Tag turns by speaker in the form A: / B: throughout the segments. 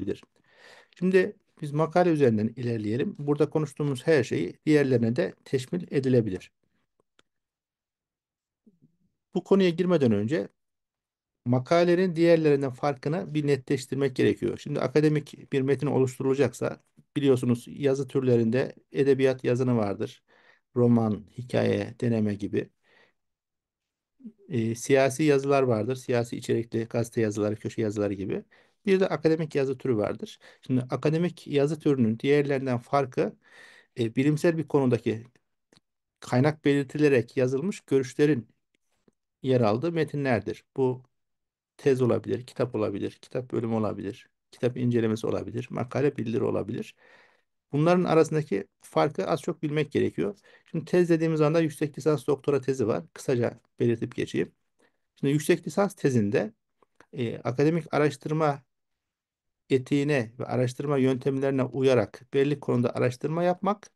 A: olabilir. Şimdi biz makale üzerinden ilerleyelim. Burada konuştuğumuz her şeyi diğerlerine de teşmil edilebilir. Bu konuya girmeden önce makalenin diğerlerinden farkını bir netleştirmek gerekiyor. Şimdi akademik bir metin oluşturulacaksa biliyorsunuz yazı türlerinde edebiyat yazını vardır. Roman, hikaye, deneme gibi. E, siyasi yazılar vardır. Siyasi içerikli gazete yazıları, köşe yazıları gibi. Bir de akademik yazı türü vardır. Şimdi akademik yazı türünün diğerlerinden farkı e, bilimsel bir konudaki kaynak belirtilerek yazılmış görüşlerin yer aldığı metinlerdir. Bu tez olabilir, kitap olabilir, kitap bölümü olabilir, kitap incelemesi olabilir, makale bildiri olabilir. Bunların arasındaki farkı az çok bilmek gerekiyor. Şimdi tez dediğimiz anda yüksek lisans doktora tezi var. Kısaca belirtip geçeyim. Şimdi yüksek lisans tezinde e, akademik araştırma etiğine ve araştırma yöntemlerine uyarak belli konuda araştırma yapmak,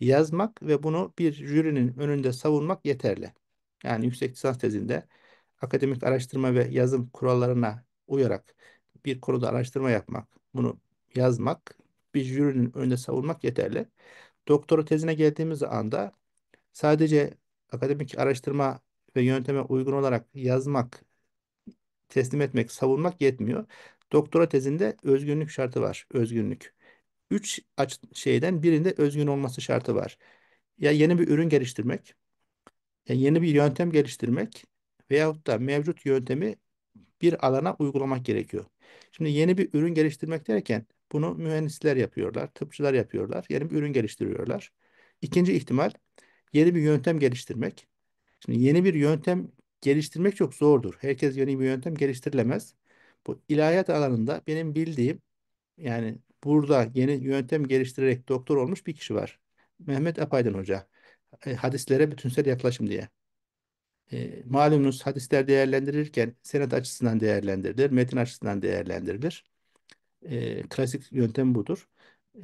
A: yazmak ve bunu bir jürinin önünde savunmak yeterli. Yani yüksek lisans tezinde akademik araştırma ve yazım kurallarına uyarak bir konuda araştırma yapmak, bunu yazmak, bir jürinin önünde savunmak yeterli. Doktora tezine geldiğimiz anda sadece akademik araştırma ve yönteme uygun olarak yazmak, teslim etmek, savunmak yetmiyor. Doktora tezinde özgünlük şartı var. Özgünlük. Üç şeyden birinde özgün olması şartı var. Ya yeni bir ürün geliştirmek, ya yeni bir yöntem geliştirmek veyahut da mevcut yöntemi bir alana uygulamak gerekiyor. Şimdi yeni bir ürün geliştirmek derken bunu mühendisler yapıyorlar, tıpçılar yapıyorlar. Yeni bir ürün geliştiriyorlar. İkinci ihtimal yeni bir yöntem geliştirmek. Şimdi yeni bir yöntem geliştirmek çok zordur. Herkes yeni bir yöntem geliştirilemez. Bu ilahiyat alanında benim bildiğim yani burada yeni yöntem geliştirerek doktor olmuş bir kişi var. Mehmet Apaydın Hoca. E, hadislere bütünsel yaklaşım diye. E, malumunuz hadisler değerlendirirken senet açısından değerlendirilir, metin açısından değerlendirilir. E, klasik yöntem budur.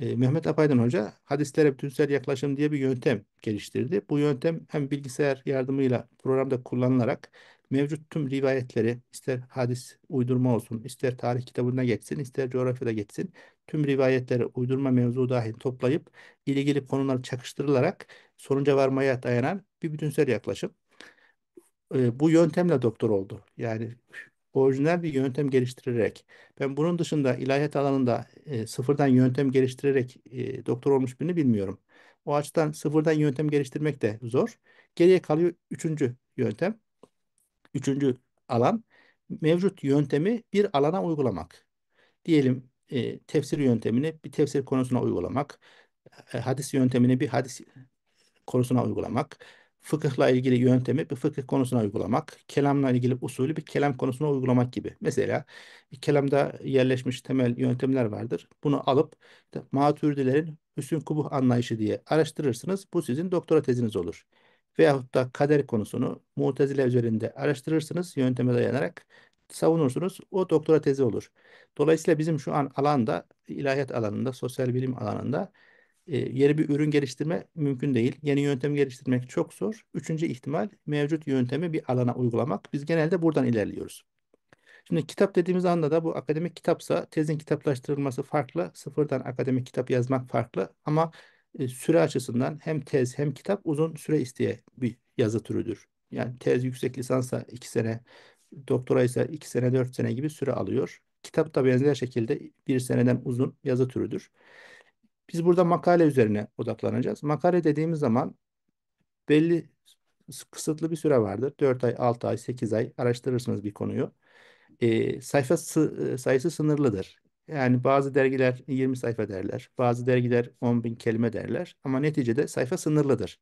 A: E, Mehmet Apaydın Hoca hadislere bütünsel yaklaşım diye bir yöntem geliştirdi. Bu yöntem hem bilgisayar yardımıyla programda kullanılarak mevcut tüm rivayetleri ister hadis uydurma olsun, ister tarih kitabına geçsin, ister coğrafyada geçsin, tüm rivayetleri uydurma mevzu dahil toplayıp ilgili konular çakıştırılarak sonuca varmaya dayanan bir bütünsel yaklaşım. E, bu yöntemle doktor oldu. Yani orijinal bir yöntem geliştirerek. Ben bunun dışında ilahiyat alanında e, sıfırdan yöntem geliştirerek e, doktor olmuş birini bilmiyorum. O açıdan sıfırdan yöntem geliştirmek de zor. Geriye kalıyor üçüncü yöntem Üçüncü alan mevcut yöntemi bir alana uygulamak. Diyelim e, tefsir yöntemini bir tefsir konusuna uygulamak, e, hadis yöntemini bir hadis konusuna uygulamak, fıkıhla ilgili yöntemi bir fıkıh konusuna uygulamak, kelamla ilgili usulü bir kelam konusuna uygulamak gibi. Mesela kelamda yerleşmiş temel yöntemler vardır. Bunu alıp işte, maturidilerin hüsn kubuh anlayışı diye araştırırsınız. Bu sizin doktora teziniz olur veyahut da kader konusunu mutezile üzerinde araştırırsınız, yönteme dayanarak savunursunuz. O doktora tezi olur. Dolayısıyla bizim şu an alanda, ilahiyat alanında, sosyal bilim alanında e, yeni bir ürün geliştirme mümkün değil. Yeni yöntem geliştirmek çok zor. Üçüncü ihtimal mevcut yöntemi bir alana uygulamak. Biz genelde buradan ilerliyoruz. Şimdi kitap dediğimiz anda da bu akademik kitapsa tezin kitaplaştırılması farklı, sıfırdan akademik kitap yazmak farklı ama e, süre açısından hem tez hem kitap uzun süre isteye bir yazı türüdür. Yani tez yüksek lisansa 2 sene, doktora ise 2 sene 4 sene gibi süre alıyor. Kitap da benzer şekilde bir seneden uzun yazı türüdür. Biz burada makale üzerine odaklanacağız. Makale dediğimiz zaman belli kısıtlı bir süre vardır. 4 ay, 6 ay, 8 ay araştırırsınız bir konuyu. E, sayfa sayısı sınırlıdır. Yani bazı dergiler 20 sayfa derler, bazı dergiler 10 bin kelime derler ama neticede sayfa sınırlıdır.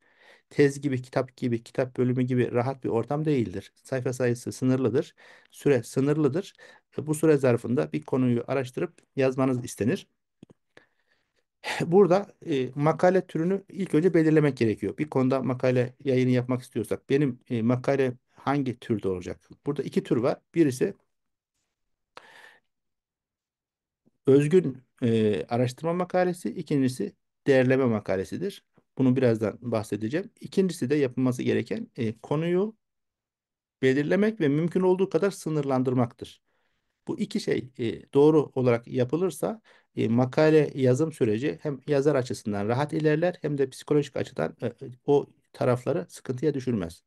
A: Tez gibi, kitap gibi, kitap bölümü gibi rahat bir ortam değildir. Sayfa sayısı sınırlıdır, süre sınırlıdır. E, bu süre zarfında bir konuyu araştırıp yazmanız istenir. Burada e, makale türünü ilk önce belirlemek gerekiyor. Bir konuda makale yayını yapmak istiyorsak benim e, makale hangi türde olacak? Burada iki tür var. Birisi özgün e, araştırma makalesi, ikincisi değerleme makalesidir. Bunu birazdan bahsedeceğim. İkincisi de yapılması gereken e, konuyu belirlemek ve mümkün olduğu kadar sınırlandırmaktır. Bu iki şey e, doğru olarak yapılırsa e, makale yazım süreci hem yazar açısından rahat ilerler hem de psikolojik açıdan e, o tarafları sıkıntıya düşürmez.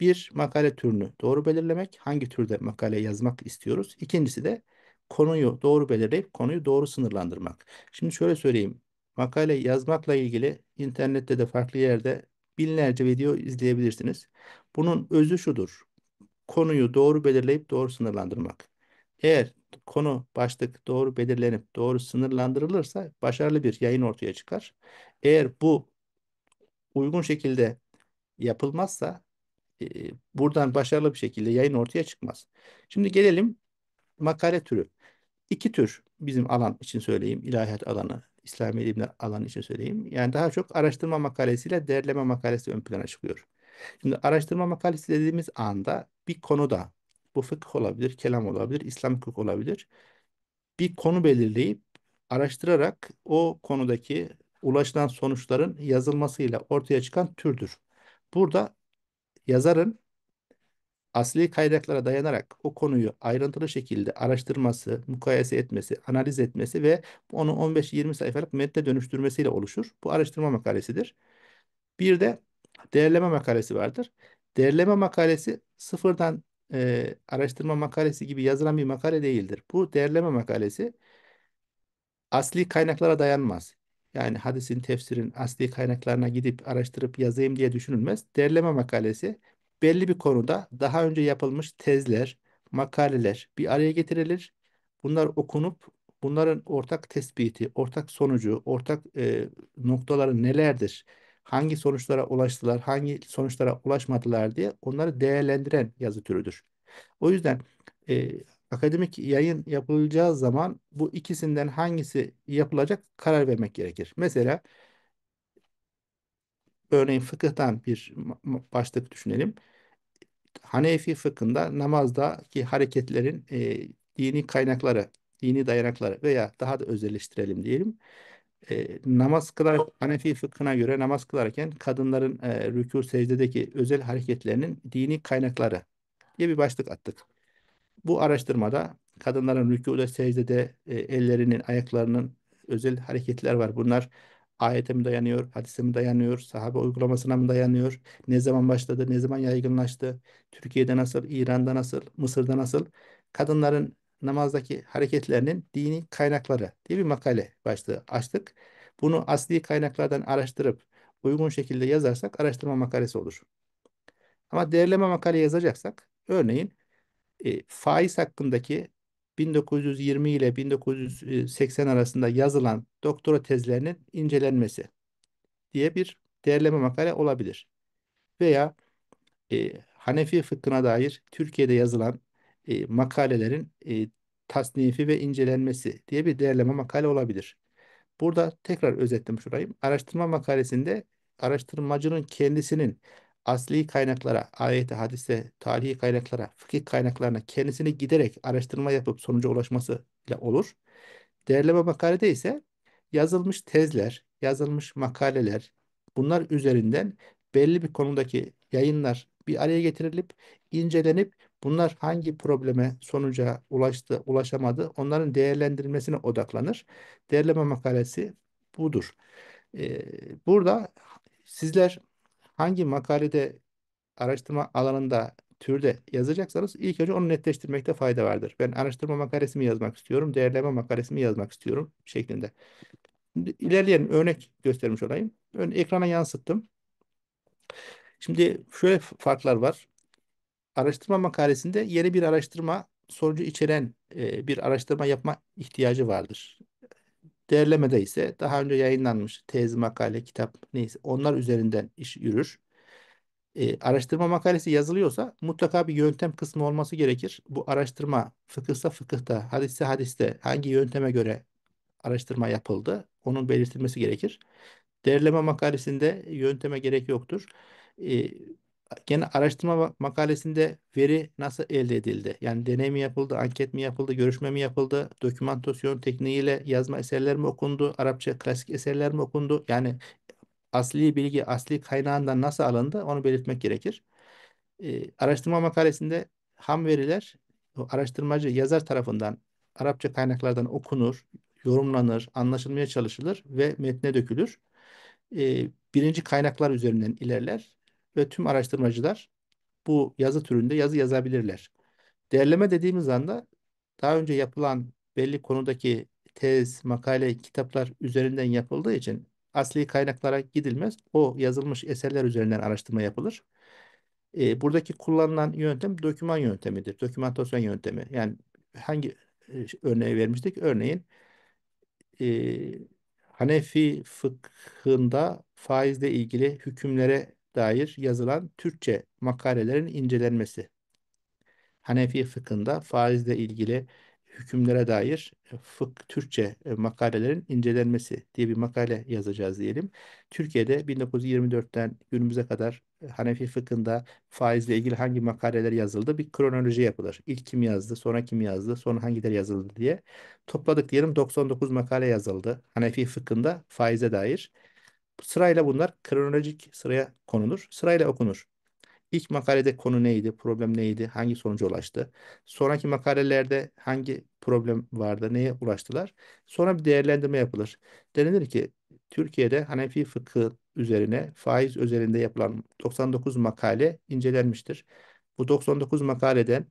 A: Bir makale türünü doğru belirlemek, hangi türde makale yazmak istiyoruz. İkincisi de konuyu doğru belirleyip konuyu doğru sınırlandırmak. Şimdi şöyle söyleyeyim. Makale yazmakla ilgili internette de farklı yerde binlerce video izleyebilirsiniz. Bunun özü şudur. Konuyu doğru belirleyip doğru sınırlandırmak. Eğer konu başlık doğru belirlenip doğru sınırlandırılırsa başarılı bir yayın ortaya çıkar. Eğer bu uygun şekilde yapılmazsa e, buradan başarılı bir şekilde yayın ortaya çıkmaz. Şimdi gelelim makale türü iki tür bizim alan için söyleyeyim. ilahiyat alanı, İslami ilimler alanı için söyleyeyim. Yani daha çok araştırma makalesiyle değerleme makalesi ön plana çıkıyor. Şimdi araştırma makalesi dediğimiz anda bir konuda bu fıkıh olabilir, kelam olabilir, İslam hukuk olabilir. Bir konu belirleyip araştırarak o konudaki ulaşılan sonuçların yazılmasıyla ortaya çıkan türdür. Burada yazarın asli kaynaklara dayanarak o konuyu ayrıntılı şekilde araştırması, mukayese etmesi, analiz etmesi ve onu 15-20 sayfalık metne dönüştürmesiyle oluşur. Bu araştırma makalesidir. Bir de değerleme makalesi vardır. Değerleme makalesi sıfırdan e, araştırma makalesi gibi yazılan bir makale değildir. Bu değerleme makalesi asli kaynaklara dayanmaz. Yani hadisin, tefsirin asli kaynaklarına gidip araştırıp yazayım diye düşünülmez. Değerleme makalesi belli bir konuda daha önce yapılmış tezler, makaleler bir araya getirilir. Bunlar okunup bunların ortak tespiti, ortak sonucu, ortak e, noktaları nelerdir? Hangi sonuçlara ulaştılar, hangi sonuçlara ulaşmadılar diye onları değerlendiren yazı türüdür. O yüzden e, akademik yayın yapılacağı zaman bu ikisinden hangisi yapılacak karar vermek gerekir. Mesela örneğin fıkıhtan bir başlık düşünelim. Hani Hanefi fıkhında namazdaki hareketlerin e, dini kaynakları, dini dayanakları veya daha da özelleştirelim diyelim. E, namaz kılar Hanefi fıkhına göre namaz kılarken kadınların e, rükû secdedeki özel hareketlerinin dini kaynakları diye bir başlık attık. Bu araştırmada kadınların rükûda secdede e, ellerinin, ayaklarının özel hareketler var. Bunlar ayete mi dayanıyor, hadise mi dayanıyor, sahabe uygulamasına mı dayanıyor, ne zaman başladı, ne zaman yaygınlaştı, Türkiye'de nasıl, İran'da nasıl, Mısır'da nasıl, kadınların namazdaki hareketlerinin dini kaynakları diye bir makale başlığı açtık. Bunu asli kaynaklardan araştırıp uygun şekilde yazarsak araştırma makalesi olur. Ama değerleme makale yazacaksak örneğin e, faiz hakkındaki 1920 ile 1980 arasında yazılan doktora tezlerinin incelenmesi diye bir değerleme makale olabilir. Veya e, Hanefi fıkhına dair Türkiye'de yazılan e, makalelerin e, tasnifi ve incelenmesi diye bir değerleme makale olabilir. Burada tekrar özetlemiş olayım. Araştırma makalesinde araştırmacının kendisinin asli kaynaklara, ayete, hadise, tarihi kaynaklara, fıkıh kaynaklarına kendisini giderek araştırma yapıp sonuca ulaşması ile olur. Değerleme makalede ise yazılmış tezler, yazılmış makaleler, bunlar üzerinden belli bir konudaki yayınlar bir araya getirilip incelenip bunlar hangi probleme sonuca ulaştı, ulaşamadı onların değerlendirilmesine odaklanır. Değerleme makalesi budur. Ee, burada sizler hangi makalede araştırma alanında türde yazacaksanız ilk önce onu netleştirmekte fayda vardır. Ben araştırma makalesi mi yazmak istiyorum, değerleme makalesi mi yazmak istiyorum şeklinde. İlerleyen örnek göstermiş olayım. Ön ekrana yansıttım. Şimdi şöyle farklar var. Araştırma makalesinde yeni bir araştırma sonucu içeren e, bir araştırma yapma ihtiyacı vardır. Değerlemede ise daha önce yayınlanmış tez, makale, kitap neyse onlar üzerinden iş yürür. E, araştırma makalesi yazılıyorsa mutlaka bir yöntem kısmı olması gerekir. Bu araştırma fıkıhsa fıkıhta, hadiste hadiste hangi yönteme göre araştırma yapıldı onun belirtilmesi gerekir. Değerleme makalesinde yönteme gerek yoktur. E, gene araştırma makalesinde veri nasıl elde edildi? Yani deney mi yapıldı, anket mi yapıldı, görüşme mi yapıldı, dokümantasyon tekniğiyle yazma eserler mi okundu, Arapça klasik eserler mi okundu? Yani asli bilgi, asli kaynağından nasıl alındı onu belirtmek gerekir. Ee, araştırma makalesinde ham veriler araştırmacı yazar tarafından Arapça kaynaklardan okunur, yorumlanır, anlaşılmaya çalışılır ve metne dökülür. Ee, birinci kaynaklar üzerinden ilerler ve tüm araştırmacılar bu yazı türünde yazı yazabilirler. Değerleme dediğimiz anda daha önce yapılan belli konudaki tez, makale, kitaplar üzerinden yapıldığı için asli kaynaklara gidilmez. O yazılmış eserler üzerinden araştırma yapılır. E, buradaki kullanılan yöntem doküman yöntemidir. Dokümantasyon yöntemi. Yani hangi e, örneği vermiştik? Örneğin e, Hanefi fıkhında faizle ilgili hükümlere dair yazılan Türkçe makalelerin incelenmesi. Hanefi fıkhında faizle ilgili hükümlere dair e, fık Türkçe e, makalelerin incelenmesi diye bir makale yazacağız diyelim. Türkiye'de 1924'ten günümüze kadar e, Hanefi fıkhında faizle ilgili hangi makaleler yazıldı bir kronoloji yapılır. İlk kim yazdı, sonra kim yazdı, sonra hangileri yazıldı diye. Topladık diyelim 99 makale yazıldı Hanefi fıkhında faize dair. Sırayla bunlar kronolojik sıraya konulur. Sırayla okunur. İlk makalede konu neydi, problem neydi, hangi sonuca ulaştı? Sonraki makalelerde hangi problem vardı, neye ulaştılar? Sonra bir değerlendirme yapılır. Denilir ki Türkiye'de Hanefi fıkı üzerine faiz özelinde yapılan 99 makale incelenmiştir. Bu 99 makaleden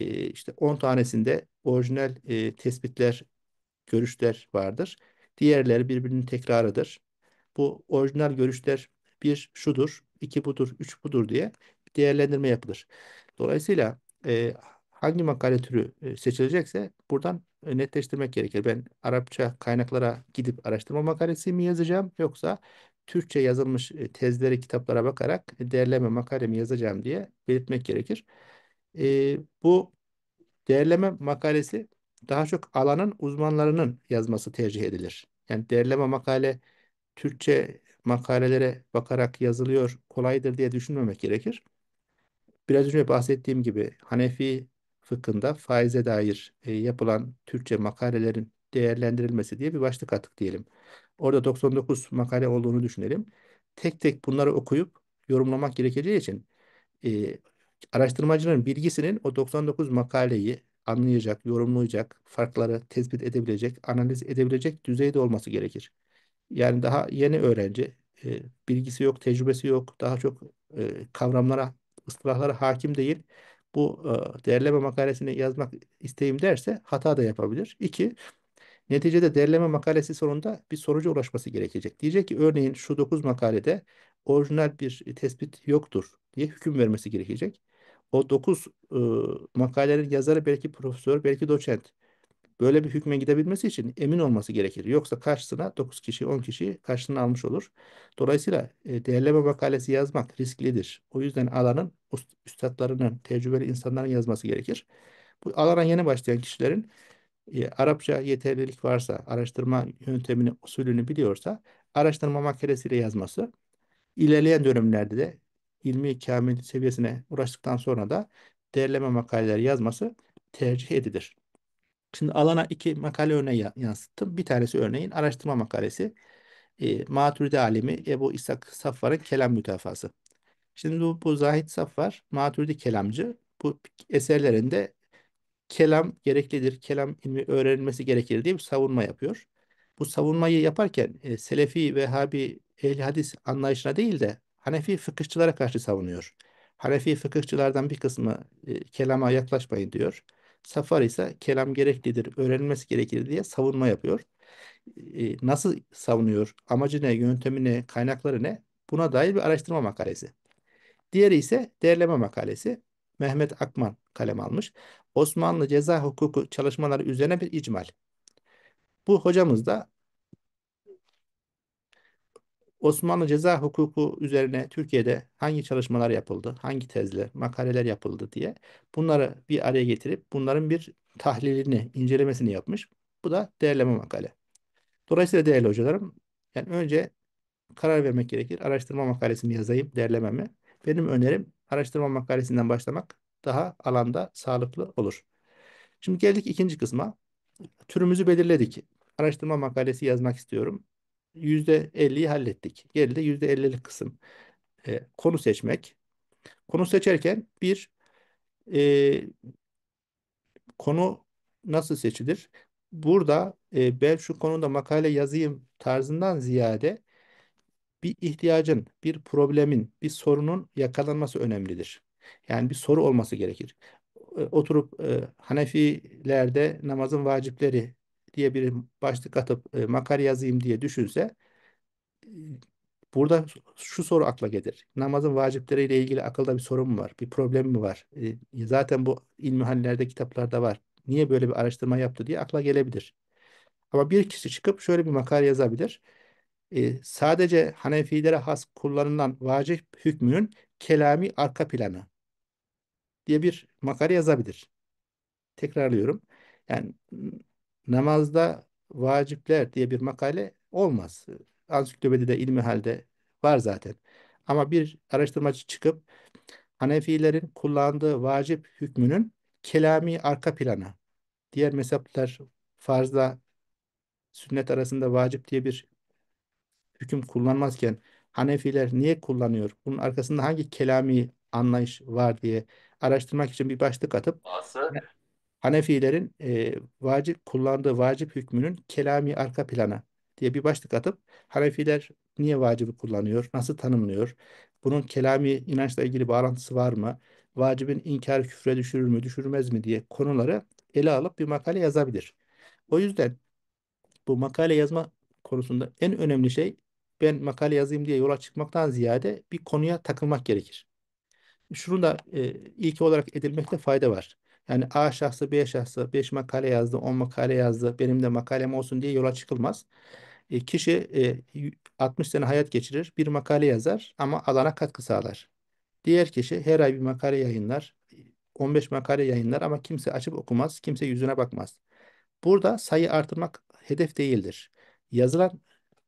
A: e, işte 10 tanesinde orijinal e, tespitler, görüşler vardır. Diğerleri birbirinin tekrarıdır bu orijinal görüşler bir şudur, iki budur, üç budur diye değerlendirme yapılır. Dolayısıyla e, hangi makale türü e, seçilecekse buradan netleştirmek gerekir. Ben Arapça kaynaklara gidip araştırma makalesi mi yazacağım yoksa Türkçe yazılmış e, tezleri kitaplara bakarak değerleme makalemi yazacağım diye belirtmek gerekir. E, bu değerleme makalesi daha çok alanın uzmanlarının yazması tercih edilir. Yani değerleme makale Türkçe makalelere bakarak yazılıyor, kolaydır diye düşünmemek gerekir. Biraz önce bahsettiğim gibi Hanefi fıkhında faize dair e, yapılan Türkçe makalelerin değerlendirilmesi diye bir başlık attık diyelim. Orada 99 makale olduğunu düşünelim. Tek tek bunları okuyup yorumlamak gerekeceği için e, araştırmacının bilgisinin o 99 makaleyi anlayacak, yorumlayacak, farkları tespit edebilecek, analiz edebilecek düzeyde olması gerekir. Yani daha yeni öğrenci. E, bilgisi yok, tecrübesi yok. Daha çok e, kavramlara, ıslahlara hakim değil. Bu e, değerleme makalesini yazmak isteyim derse hata da yapabilir. İki, Neticede derleme makalesi sonunda bir sonuca ulaşması gerekecek. Diyecek ki örneğin şu 9 makalede orijinal bir tespit yoktur diye hüküm vermesi gerekecek. O 9 e, makalenin yazarı belki profesör, belki doçent böyle bir hükme gidebilmesi için emin olması gerekir. Yoksa karşısına 9 kişi 10 kişi karşısına almış olur. Dolayısıyla e, değerleme makalesi yazmak risklidir. O yüzden alanın üstadlarının, tecrübeli insanların yazması gerekir. Bu alana yeni başlayan kişilerin e, Arapça yeterlilik varsa, araştırma yöntemini, usulünü biliyorsa araştırma makalesiyle yazması ilerleyen dönemlerde de ilmi kamil seviyesine ulaştıktan sonra da değerleme makaleleri yazması tercih edilir. Şimdi alana iki makale örneği yansıttım. Bir tanesi örneğin araştırma makalesi. E, Maturidi alemi Ebu İshak Safvar'ın kelam mütafası. Şimdi bu, bu Zahid Safvar Maturidi kelamcı. Bu eserlerinde kelam gereklidir, kelam ilmi öğrenilmesi gerekir diye bir savunma yapıyor. Bu savunmayı yaparken e, Selefi, Vehhabi, Ehli Hadis anlayışına değil de Hanefi fıkıhçılara karşı savunuyor. Hanefi fıkıhçılardan bir kısmı e, kelama yaklaşmayın diyor. Safari ise kelam gereklidir, öğrenilmesi gerekir diye savunma yapıyor. E, nasıl savunuyor, amacı ne, yöntemi ne, kaynakları ne? Buna dair bir araştırma makalesi. Diğeri ise değerleme makalesi. Mehmet Akman kalem almış. Osmanlı ceza hukuku çalışmaları üzerine bir icmal. Bu hocamız da Osmanlı ceza hukuku üzerine Türkiye'de hangi çalışmalar yapıldı, hangi tezler, makaleler yapıldı diye bunları bir araya getirip bunların bir tahlilini, incelemesini yapmış. Bu da değerleme makale. Dolayısıyla değerli hocalarım, yani önce karar vermek gerekir. Araştırma makalesini yazayım, derleme mi? Benim önerim araştırma makalesinden başlamak daha alanda sağlıklı olur. Şimdi geldik ikinci kısma. Türümüzü belirledik. Araştırma makalesi yazmak istiyorum. %50'yi hallettik. Geride %50'lik kısım. E, konu seçmek. Konu seçerken bir e, konu nasıl seçilir? Burada e, ben şu konuda makale yazayım tarzından ziyade bir ihtiyacın, bir problemin, bir sorunun yakalanması önemlidir. Yani bir soru olması gerekir. E, oturup e, Hanefilerde namazın vacipleri diye bir başlık atıp e, makale yazayım diye düşünse e, burada şu soru akla gelir. Namazın vacipleriyle ilgili akılda bir sorun mu var? Bir problem mi var? E, zaten bu ilmihallerde kitaplarda var. Niye böyle bir araştırma yaptı diye akla gelebilir. Ama bir kişi çıkıp şöyle bir makale yazabilir. E, sadece Hanefilere has kullanılan vacip hükmünün kelami arka planı diye bir makale yazabilir. Tekrarlıyorum. Yani namazda vacipler diye bir makale olmaz. Ansiklopedide ilmi halde var zaten. Ama bir araştırmacı çıkıp Hanefilerin kullandığı vacip hükmünün kelami arka plana, diğer mezhepler farzla sünnet arasında vacip diye bir hüküm kullanmazken Hanefiler niye kullanıyor? Bunun arkasında hangi kelami anlayış var diye araştırmak için bir başlık atıp Asıl. Hanefilerin e, vacip kullandığı vacip hükmünün kelami arka plana diye bir başlık atıp Hanefiler niye vacibi kullanıyor, nasıl tanımlıyor, bunun kelami inançla ilgili bağlantısı var mı, vacibin inkar küfre düşürür mü, düşürmez mi diye konuları ele alıp bir makale yazabilir. O yüzden bu makale yazma konusunda en önemli şey ben makale yazayım diye yola çıkmaktan ziyade bir konuya takılmak gerekir. Şunu da e, ilki olarak edilmekte fayda var. Yani A şahsı, B şahsı 5 makale yazdı, 10 makale yazdı, benim de makalem olsun diye yola çıkılmaz. E, kişi e, 60 sene hayat geçirir, bir makale yazar ama alana katkı sağlar. Diğer kişi her ay bir makale yayınlar, 15 makale yayınlar ama kimse açıp okumaz, kimse yüzüne bakmaz. Burada sayı artırmak hedef değildir. Yazılan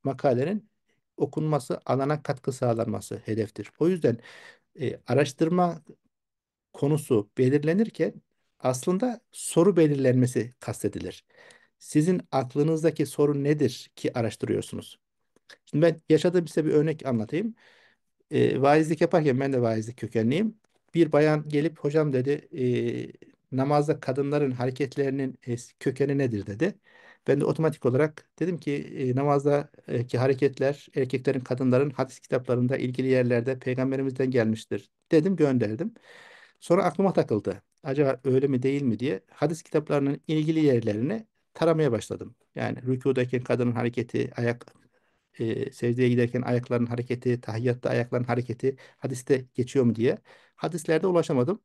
A: makalenin okunması, alana katkı sağlanması hedeftir. O yüzden e, araştırma konusu belirlenirken aslında soru belirlenmesi kastedilir. Sizin aklınızdaki soru nedir ki araştırıyorsunuz? Şimdi ben yaşadığım size bir örnek anlatayım. E, vaizlik yaparken ben de vaizlik kökenliyim. Bir bayan gelip hocam dedi e, namazda kadınların hareketlerinin e, kökeni nedir dedi. Ben de otomatik olarak dedim ki e, namazdaki hareketler erkeklerin kadınların hadis kitaplarında ilgili yerlerde peygamberimizden gelmiştir dedim gönderdim. Sonra aklıma takıldı acaba öyle mi değil mi diye hadis kitaplarının ilgili yerlerini taramaya başladım. Yani rükudayken kadının hareketi, ayak e, secdeye giderken ayakların hareketi, tahiyyatta ayakların hareketi hadiste geçiyor mu diye. Hadislerde ulaşamadım.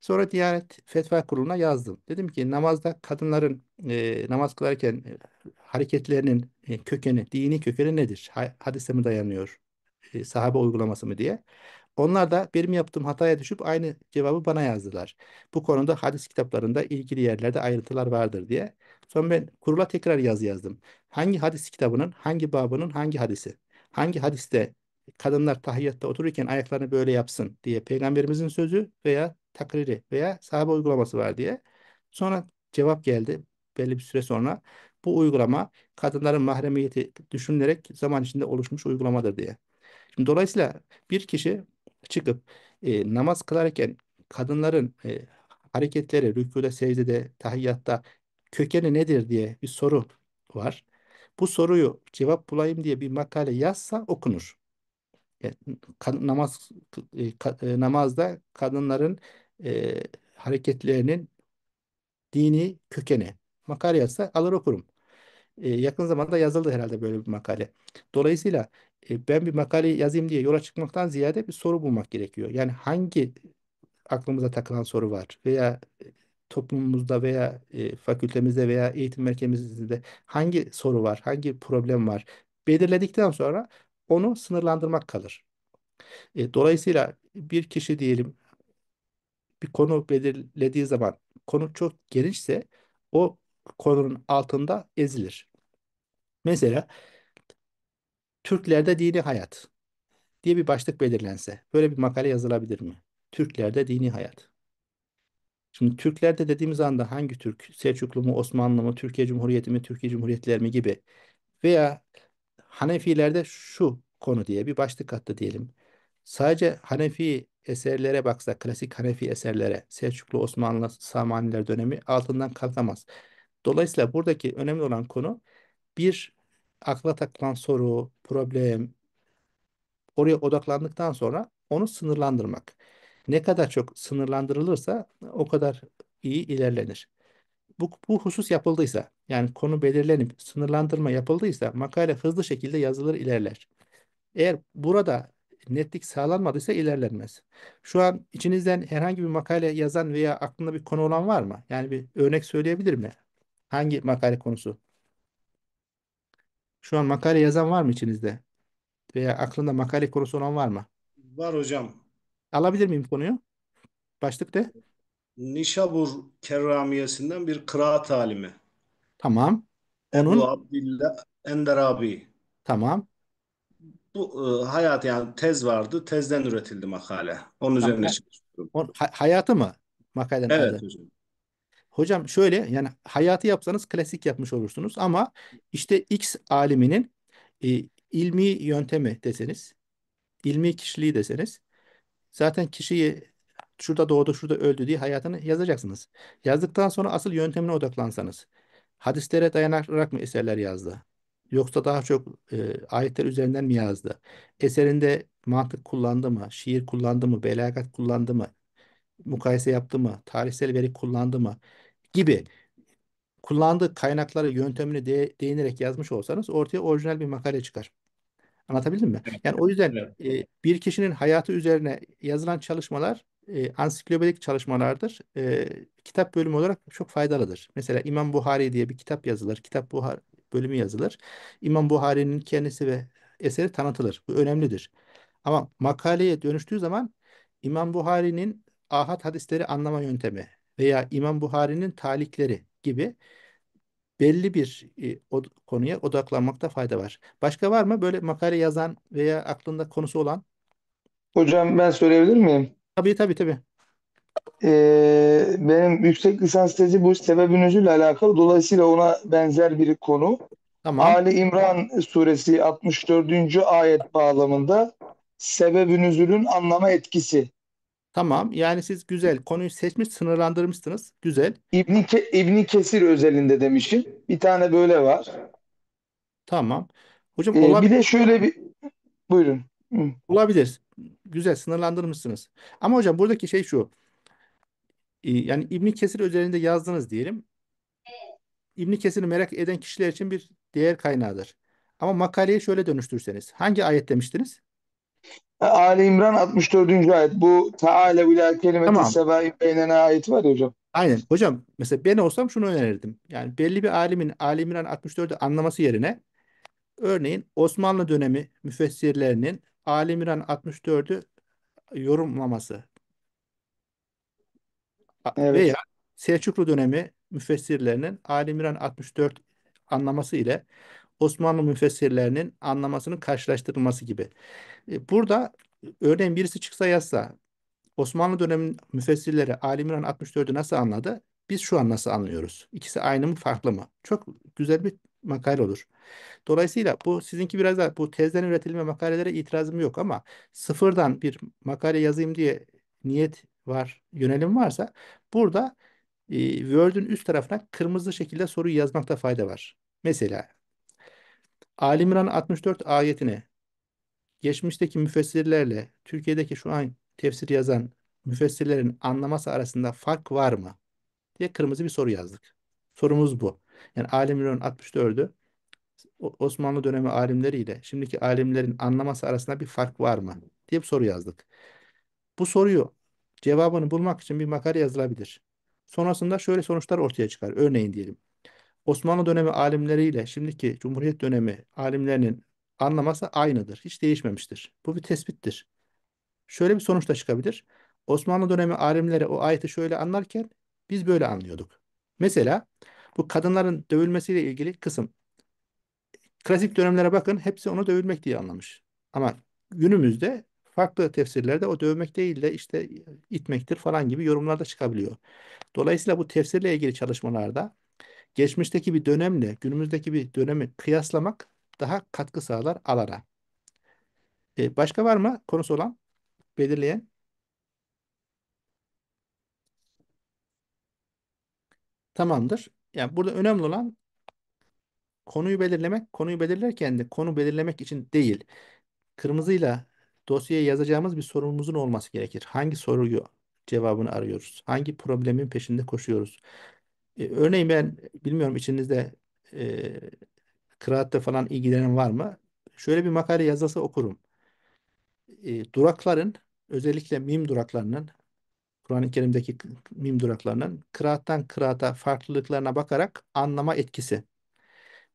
A: Sonra Diyanet Fetva Kurulu'na yazdım. Dedim ki namazda kadınların e, namaz kılarken e, hareketlerinin e, kökeni, dini kökeni nedir? hadise mi dayanıyor? E, sahabe uygulaması mı diye. Onlar da benim yaptığım hataya düşüp aynı cevabı bana yazdılar. Bu konuda hadis kitaplarında ilgili yerlerde ayrıntılar vardır diye. Sonra ben kurula tekrar yazı yazdım. Hangi hadis kitabının, hangi babının hangi hadisi? Hangi hadiste kadınlar tahiyyatta otururken ayaklarını böyle yapsın diye peygamberimizin sözü veya takriri veya sahabe uygulaması var diye. Sonra cevap geldi belli bir süre sonra. Bu uygulama kadınların mahremiyeti düşünülerek zaman içinde oluşmuş uygulamadır diye. Şimdi dolayısıyla bir kişi çıkıp e, namaz kılarken kadınların e, hareketleri rükuda, secdede, tahiyyatta kökeni nedir diye bir soru var. Bu soruyu cevap bulayım diye bir makale yazsa okunur. Yani, e, kad- namaz e, ka- e, namazda kadınların e, hareketlerinin dini kökeni makale yazsa alır okurum. E, yakın zamanda yazıldı herhalde böyle bir makale. Dolayısıyla ben bir makale yazayım diye yola çıkmaktan ziyade bir soru bulmak gerekiyor. Yani hangi aklımıza takılan soru var veya toplumumuzda veya fakültemizde veya eğitim merkezimizde hangi soru var, hangi problem var belirledikten sonra onu sınırlandırmak kalır. dolayısıyla bir kişi diyelim bir konu belirlediği zaman konu çok genişse o konunun altında ezilir. Mesela Türklerde dini hayat diye bir başlık belirlense böyle bir makale yazılabilir mi? Türklerde dini hayat. Şimdi Türklerde dediğimiz anda hangi Türk? Selçuklu mu, Osmanlı mı, Türkiye Cumhuriyeti mi, Türkiye Cumhuriyetler mi gibi veya Hanefilerde şu konu diye bir başlık attı diyelim. Sadece Hanefi eserlere baksak, klasik Hanefi eserlere, Selçuklu, Osmanlı, Samaniler dönemi altından kalkamaz. Dolayısıyla buradaki önemli olan konu bir akla takılan soru, problem oraya odaklandıktan sonra onu sınırlandırmak. Ne kadar çok sınırlandırılırsa o kadar iyi ilerlenir. Bu, bu husus yapıldıysa, yani konu belirlenip sınırlandırma yapıldıysa makale hızlı şekilde yazılır ilerler. Eğer burada netlik sağlanmadıysa ilerlenmez. Şu an içinizden herhangi bir makale yazan veya aklında bir konu olan var mı? Yani bir örnek söyleyebilir mi? Hangi makale konusu? Şu an makale yazan var mı içinizde? Veya aklında makale konusu olan var mı? Var hocam. Alabilir miyim konuyu? Başlık de. Nişabur Kerramiyesinden bir kıraat alimi. Tamam. Onun Ebu Abdillah Ender abi. tamam. Bu e, hayat yani tez vardı. Tezden üretildi makale. Onun üzerine Makale, çalışıyorum. hayatı mı makalenin adı? Evet hocam. Hocam şöyle yani hayatı yapsanız klasik yapmış olursunuz ama işte X aliminin e, ilmi yöntemi deseniz, ilmi kişiliği deseniz zaten kişiyi şurada doğdu, şurada öldü diye hayatını yazacaksınız. Yazdıktan sonra asıl yöntemine odaklansanız. Hadislere dayanarak mı eserler yazdı? Yoksa daha çok e, ayetler üzerinden mi yazdı? Eserinde mantık kullandı mı? Şiir kullandı mı? Belagat kullandı mı? Mukayese yaptı mı? Tarihsel veri kullandı mı? gibi kullandığı kaynakları yöntemini de, değinerek yazmış olsanız ortaya orijinal bir makale çıkar. Anlatabildim mi? Yani o yüzden e, bir kişinin hayatı üzerine yazılan çalışmalar e, ansiklopedik çalışmalardır. E, kitap bölümü olarak çok faydalıdır. Mesela İmam Buhari diye bir kitap yazılır. Kitap Buhari bölümü yazılır. İmam Buhari'nin kendisi ve eseri tanıtılır. Bu önemlidir. Ama makaleye dönüştüğü zaman İmam Buhari'nin ahad hadisleri anlama yöntemi, veya İmam Buhari'nin talikleri gibi belli bir e, o, konuya odaklanmakta fayda var. Başka var mı böyle makale yazan veya aklında konusu olan? Hocam ben söyleyebilir miyim? Tabii tabii tabii. Ee, benim yüksek lisans tezi bu sebebin ile alakalı. Dolayısıyla ona benzer bir konu. Tamam. Ali İmran suresi 64. ayet bağlamında sebebin üzülün anlama etkisi Tamam. Yani siz güzel konuyu seçmiş, sınırlandırmışsınız. Güzel. İbni, Ke- İbni Kesir özelinde demişim. Bir tane böyle var. Tamam. Hocam Ee, bir olabilir. de şöyle bir buyurun. Hı. Olabilir. Güzel sınırlandırmışsınız. Ama hocam buradaki şey şu. Ee, yani İbni Kesir özelinde yazdınız diyelim. İbni Kesir'i merak eden kişiler için bir değer kaynağıdır. Ama makaleyi şöyle dönüştürseniz. Hangi ayet demiştiniz? Ali İmran 64. ayet. Bu Teala bila kelimeti tamam. sebain beynene ait var ya hocam. Aynen. Hocam mesela ben olsam şunu önerirdim. Yani belli bir alimin Ali İmran 64'ü anlaması yerine örneğin Osmanlı dönemi müfessirlerinin Ali İmran 64'ü yorumlaması Evet. veya Selçuklu dönemi müfessirlerinin Ali İmran 64 anlaması ile Osmanlı müfessirlerinin anlamasının karşılaştırılması gibi. E, burada e, örneğin birisi çıksa yazsa Osmanlı dönemin müfessirleri Ali İmran 64'ü nasıl anladı? Biz şu an nasıl anlıyoruz? İkisi aynı mı farklı mı? Çok güzel bir makale olur. Dolayısıyla bu sizinki biraz da bu tezden üretilme makalelere itirazım yok ama sıfırdan bir makale yazayım diye niyet var, yönelim varsa burada e, Word'ün üst tarafına kırmızı şekilde soruyu yazmakta fayda var. Mesela Alimran 64 ayetine geçmişteki müfessirlerle Türkiye'deki şu an tefsir yazan müfessirlerin anlaması arasında fark var mı? diye kırmızı bir soru yazdık. Sorumuz bu. Yani Alimran 64'ü Osmanlı dönemi alimleriyle şimdiki alimlerin anlaması arasında bir fark var mı? diye bir soru yazdık. Bu soruyu cevabını bulmak için bir makale yazılabilir. Sonrasında şöyle sonuçlar ortaya çıkar. Örneğin diyelim Osmanlı dönemi alimleriyle şimdiki Cumhuriyet dönemi alimlerinin anlaması aynıdır. Hiç değişmemiştir. Bu bir tespittir. Şöyle bir sonuç da çıkabilir. Osmanlı dönemi alimleri o ayeti şöyle anlarken biz böyle anlıyorduk. Mesela bu kadınların dövülmesiyle ilgili kısım. Klasik dönemlere bakın hepsi onu dövülmek diye anlamış. Ama günümüzde farklı tefsirlerde o dövmek değil de işte itmektir falan gibi yorumlar da çıkabiliyor. Dolayısıyla bu tefsirle ilgili çalışmalarda geçmişteki bir dönemle günümüzdeki bir dönemi kıyaslamak daha katkı sağlar alara. E, başka var mı konusu olan, belirleyen? Tamamdır. Yani burada önemli olan konuyu belirlemek, konuyu belirlerken de konu belirlemek için değil. Kırmızıyla dosyaya yazacağımız bir sorumuzun olması gerekir. Hangi soruyu cevabını arıyoruz? Hangi problemin peşinde koşuyoruz? E, örneğin ben bilmiyorum içinizde e, kıraatte falan ilgilenen var mı? Şöyle bir makale yazısı okurum. E, durakların özellikle mim duraklarının Kur'an-ı Kerim'deki mim duraklarının kıraattan kıraata farklılıklarına bakarak anlama etkisi.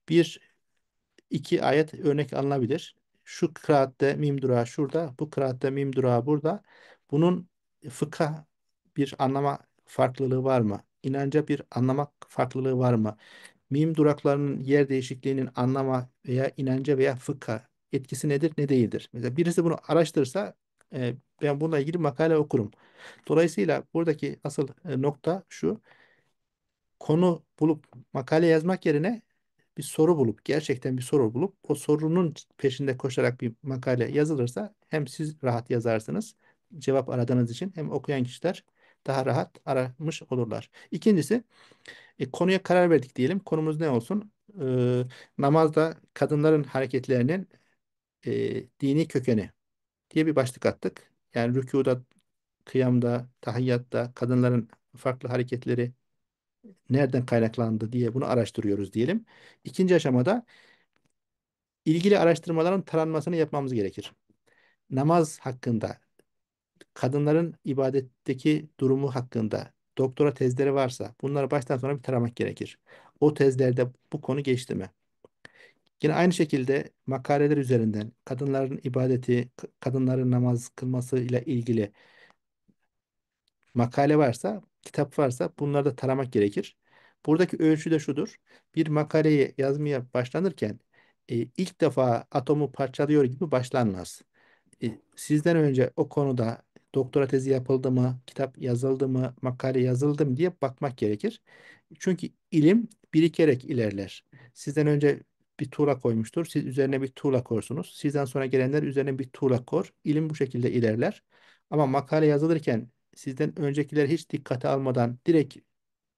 A: Bir, iki ayet örnek alınabilir. Şu kıraatte mim durağı şurada, bu kıraatte mim durağı burada. Bunun fıkha bir anlama farklılığı var mı? inanca bir anlamak farklılığı var mı? Mim duraklarının yer değişikliğinin anlama veya inanca veya fıkha etkisi nedir ne değildir? Mesela birisi bunu araştırsa, e, ben bununla ilgili makale okurum. Dolayısıyla buradaki asıl e, nokta şu. Konu bulup makale yazmak yerine bir soru bulup gerçekten bir soru bulup o sorunun peşinde koşarak bir makale yazılırsa hem siz rahat yazarsınız cevap aradığınız için hem okuyan kişiler daha rahat aramış olurlar. İkincisi e, konuya karar verdik diyelim. Konumuz ne olsun? E, namazda kadınların hareketlerinin e, dini kökeni diye bir başlık attık. Yani rükuda, kıyamda, tahiyyatta kadınların farklı hareketleri nereden kaynaklandı diye bunu araştırıyoruz diyelim. İkinci aşamada ilgili araştırmaların taranmasını yapmamız gerekir. Namaz hakkında kadınların ibadetteki durumu hakkında doktora tezleri varsa bunları baştan sona bir taramak gerekir. O tezlerde bu konu geçti mi? Yine aynı şekilde makaleler üzerinden kadınların ibadeti, kadınların namaz kılması ile ilgili makale varsa, kitap varsa bunları da taramak gerekir. Buradaki ölçü de şudur. Bir makaleyi yazmaya başlanırken e, ilk defa atomu parçalıyor gibi başlanmaz. E, sizden önce o konuda doktora tezi yapıldı mı, kitap yazıldı mı, makale yazıldı mı diye bakmak gerekir. Çünkü ilim birikerek ilerler. Sizden önce bir tuğla koymuştur. Siz üzerine bir tuğla korsunuz. Sizden sonra gelenler üzerine bir tuğla kor. İlim bu şekilde ilerler. Ama makale yazılırken sizden öncekiler hiç dikkate almadan direkt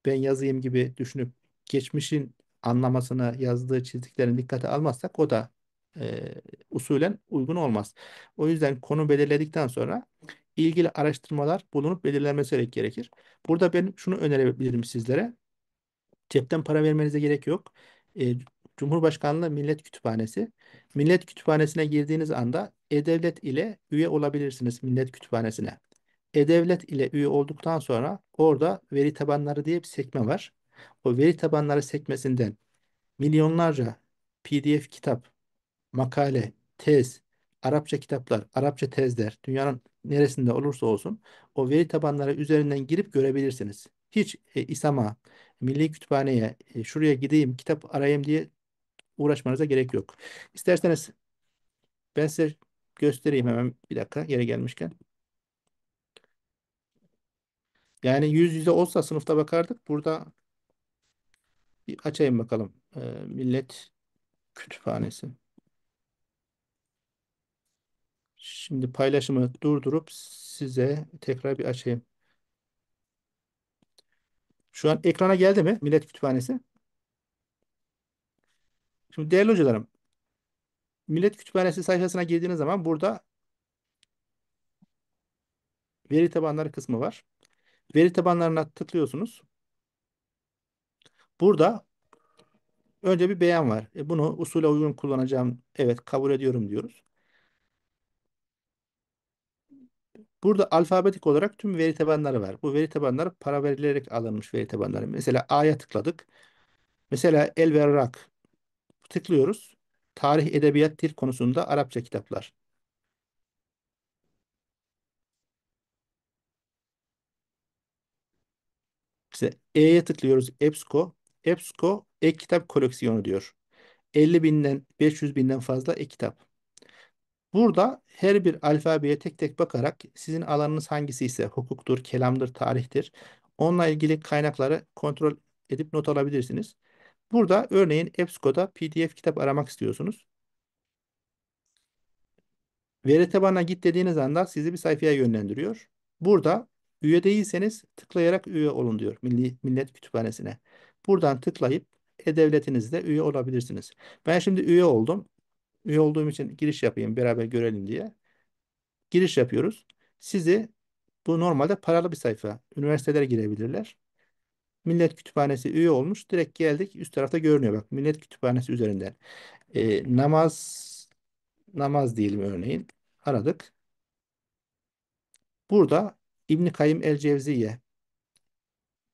A: ben yazayım gibi düşünüp geçmişin anlamasını yazdığı çizdiklerini dikkate almazsak o da e, usulen uygun olmaz. O yüzden konu belirledikten sonra ilgili araştırmalar bulunup belirlenmesi gerekir. Burada ben şunu önerebilirim sizlere. Cepten para vermenize gerek yok. E, Cumhurbaşkanlığı Millet Kütüphanesi. Millet Kütüphanesi'ne girdiğiniz anda E-Devlet ile üye olabilirsiniz Millet Kütüphanesi'ne. E-Devlet ile üye olduktan sonra orada veri tabanları diye bir sekme var. O veri tabanları sekmesinden milyonlarca PDF kitap makale, tez, Arapça kitaplar, Arapça tezler dünyanın neresinde olursa olsun o veri tabanları üzerinden girip görebilirsiniz. Hiç e, İSAM'a, Milli Kütüphane'ye, e, şuraya gideyim, kitap arayayım diye uğraşmanıza gerek yok. İsterseniz ben size göstereyim hemen bir dakika yere gelmişken. Yani yüz yüze olsa sınıfta bakardık. Burada bir açayım bakalım. E, Millet Kütüphanesi. Şimdi paylaşımı durdurup size tekrar bir açayım. Şu an ekrana geldi mi Millet Kütüphanesi? Şimdi değerli hocalarım, Millet Kütüphanesi sayfasına girdiğiniz zaman burada veri tabanları kısmı var. Veri tabanlarına tıklıyorsunuz. Burada önce bir beyan var. E bunu usule uygun kullanacağım. Evet kabul ediyorum diyoruz. Burada alfabetik olarak tüm veri tabanları var. Bu veri tabanları para verilerek alınmış veri tabanları. Mesela A'ya tıkladık. Mesela El ve Tıklıyoruz. Tarih, edebiyat, dil konusunda Arapça kitaplar. İşte E'ye tıklıyoruz. EBSCO. EBSCO e kitap koleksiyonu diyor. 50 binden 500 binden fazla e kitap. Burada her bir alfabeye tek tek bakarak sizin alanınız hangisi ise hukuktur, kelamdır, tarihtir. Onunla ilgili kaynakları kontrol edip not alabilirsiniz. Burada örneğin EBSCO'da PDF kitap aramak istiyorsunuz. Veri git dediğiniz anda sizi bir sayfaya yönlendiriyor. Burada üye değilseniz tıklayarak üye olun diyor Milli, Millet Kütüphanesi'ne. Buradan tıklayıp e-devletinizde üye olabilirsiniz. Ben şimdi üye oldum üye olduğum için giriş yapayım beraber görelim diye. Giriş yapıyoruz. Sizi bu normalde paralı bir sayfa. Üniversitelere girebilirler. Millet Kütüphanesi üye olmuş. Direkt geldik üst tarafta görünüyor. Bak Millet Kütüphanesi üzerinden. E, ee, namaz namaz diyelim örneğin. Aradık. Burada İbn Kayyim el Cevziye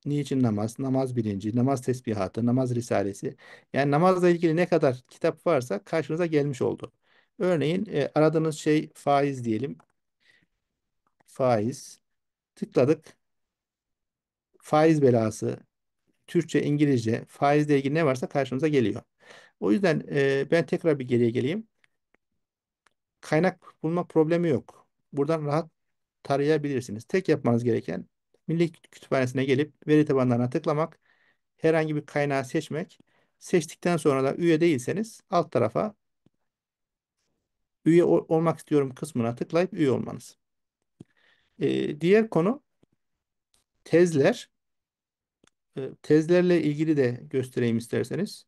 A: Niçin namaz, namaz bilinci, namaz tesbihatı, namaz risalesi. Yani namazla ilgili ne kadar kitap varsa karşınıza gelmiş oldu. Örneğin e, aradığınız şey faiz diyelim. Faiz. Tıkladık. Faiz belası, Türkçe, İngilizce, faizle ilgili ne varsa karşınıza geliyor. O yüzden e, ben tekrar bir geriye geleyim. Kaynak bulma problemi yok. Buradan rahat tarayabilirsiniz. Tek yapmanız gereken Milli Kütüphanesi'ne gelip veri tabanlarına tıklamak, herhangi bir kaynağı seçmek, seçtikten sonra da üye değilseniz alt tarafa üye olmak istiyorum kısmına tıklayıp üye olmanız. Ee, diğer konu tezler. Ee, tezlerle ilgili de göstereyim isterseniz.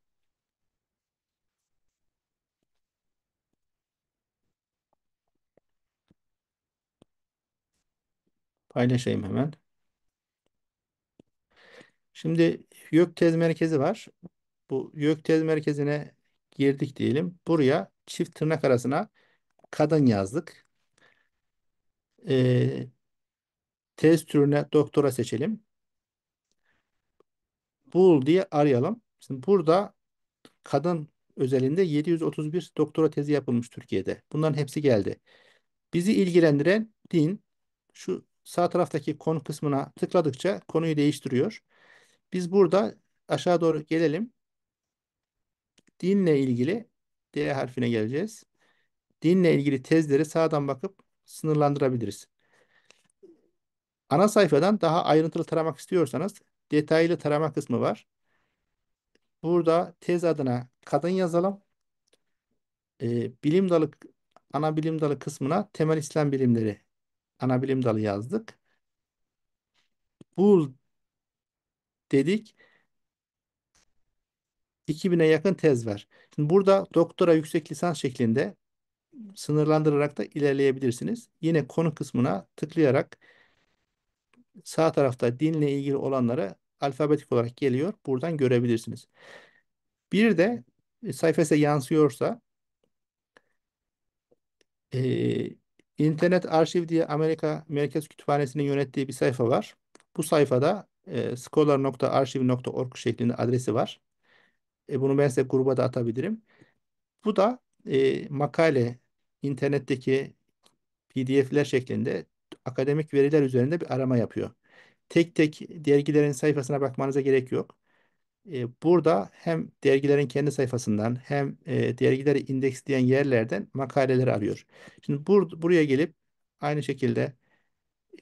A: Paylaşayım hemen. Şimdi YÖKTEZ merkezi var. Bu YÖKTEZ merkezine girdik diyelim. Buraya çift tırnak arasına kadın yazdık. Ee, tez türüne doktora seçelim. Bul diye arayalım. Şimdi burada kadın özelinde 731 doktora tezi yapılmış Türkiye'de. Bunların hepsi geldi. Bizi ilgilendiren din şu sağ taraftaki konu kısmına tıkladıkça konuyu değiştiriyor. Biz burada aşağı doğru gelelim. Dinle ilgili D harfine geleceğiz. Dinle ilgili tezleri sağdan bakıp sınırlandırabiliriz. Ana sayfadan daha ayrıntılı taramak istiyorsanız detaylı tarama kısmı var. Burada tez adına kadın yazalım. Ee, bilim dalı ana bilim dalı kısmına temel İslam bilimleri ana bilim dalı yazdık. Bu dedik. 2000'e yakın tez var. Şimdi burada doktora yüksek lisans şeklinde sınırlandırarak da ilerleyebilirsiniz. Yine konu kısmına tıklayarak sağ tarafta dinle ilgili olanları alfabetik olarak geliyor. Buradan görebilirsiniz. Bir de e, sayfası yansıyorsa e, İnternet Arşiv diye Amerika Merkez Kütüphanesi'nin yönettiği bir sayfa var. Bu sayfada e, scholar.arşiv.org şeklinde adresi var. E, bunu ben size gruba da atabilirim. Bu da e, makale internetteki PDF'ler şeklinde akademik veriler üzerinde bir arama yapıyor. Tek tek dergilerin sayfasına bakmanıza gerek yok. E, burada hem dergilerin kendi sayfasından hem e, dergileri indeksleyen yerlerden makaleleri arıyor. Şimdi bur buraya gelip aynı şekilde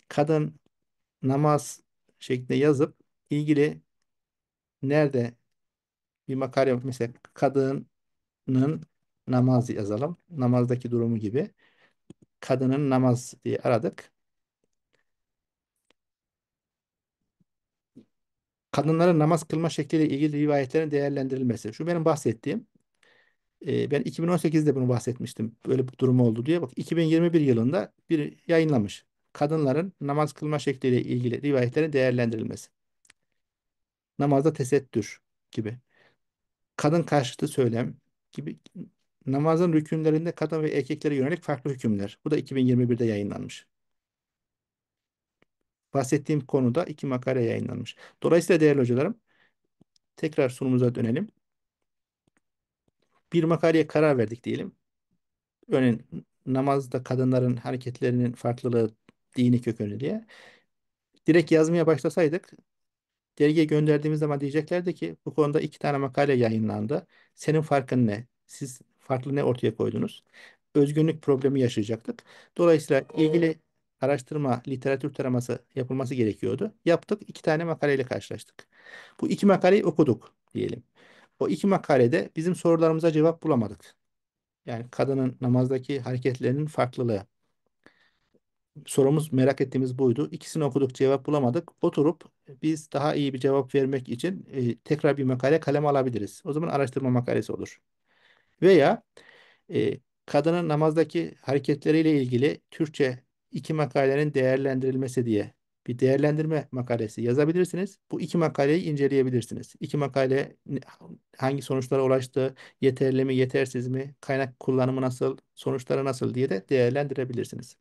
A: kadın namaz şeklinde yazıp ilgili nerede bir makale mesela kadının namaz yazalım. Namazdaki durumu gibi. Kadının namaz diye aradık. Kadınların namaz kılma şekliyle ilgili rivayetlerin değerlendirilmesi. Şu benim bahsettiğim. E, ben 2018'de bunu bahsetmiştim. Böyle bir durum oldu diye. Bak 2021 yılında bir yayınlamış kadınların namaz kılma şekliyle ilgili rivayetlerin değerlendirilmesi. Namazda tesettür gibi. Kadın karşıtı söylem gibi namazın hükümlerinde kadın ve erkeklere yönelik farklı hükümler. Bu da 2021'de yayınlanmış. Bahsettiğim konuda iki makale yayınlanmış. Dolayısıyla değerli hocalarım tekrar sunumuza dönelim. Bir makaleye karar verdik diyelim. Örneğin namazda kadınların hareketlerinin farklılığı dini kökünü diye. Direkt yazmaya başlasaydık dergiye gönderdiğimiz zaman diyeceklerdi ki bu konuda iki tane makale yayınlandı. Senin farkın ne? Siz farklı ne ortaya koydunuz? Özgünlük problemi yaşayacaktık. Dolayısıyla ilgili araştırma, literatür taraması yapılması gerekiyordu. Yaptık. iki tane makaleyle karşılaştık. Bu iki makaleyi okuduk diyelim. O iki makalede bizim sorularımıza cevap bulamadık. Yani kadının namazdaki hareketlerinin farklılığı, sorumuz merak ettiğimiz buydu. İkisini okuduk cevap bulamadık. Oturup biz daha iyi bir cevap vermek için e, tekrar bir makale kaleme alabiliriz. O zaman araştırma makalesi olur. Veya e, kadının namazdaki hareketleriyle ilgili Türkçe iki makalenin değerlendirilmesi diye bir değerlendirme makalesi yazabilirsiniz. Bu iki makaleyi inceleyebilirsiniz. İki makale hangi sonuçlara ulaştı, yeterli mi, yetersiz mi, kaynak kullanımı nasıl, sonuçları nasıl diye de değerlendirebilirsiniz.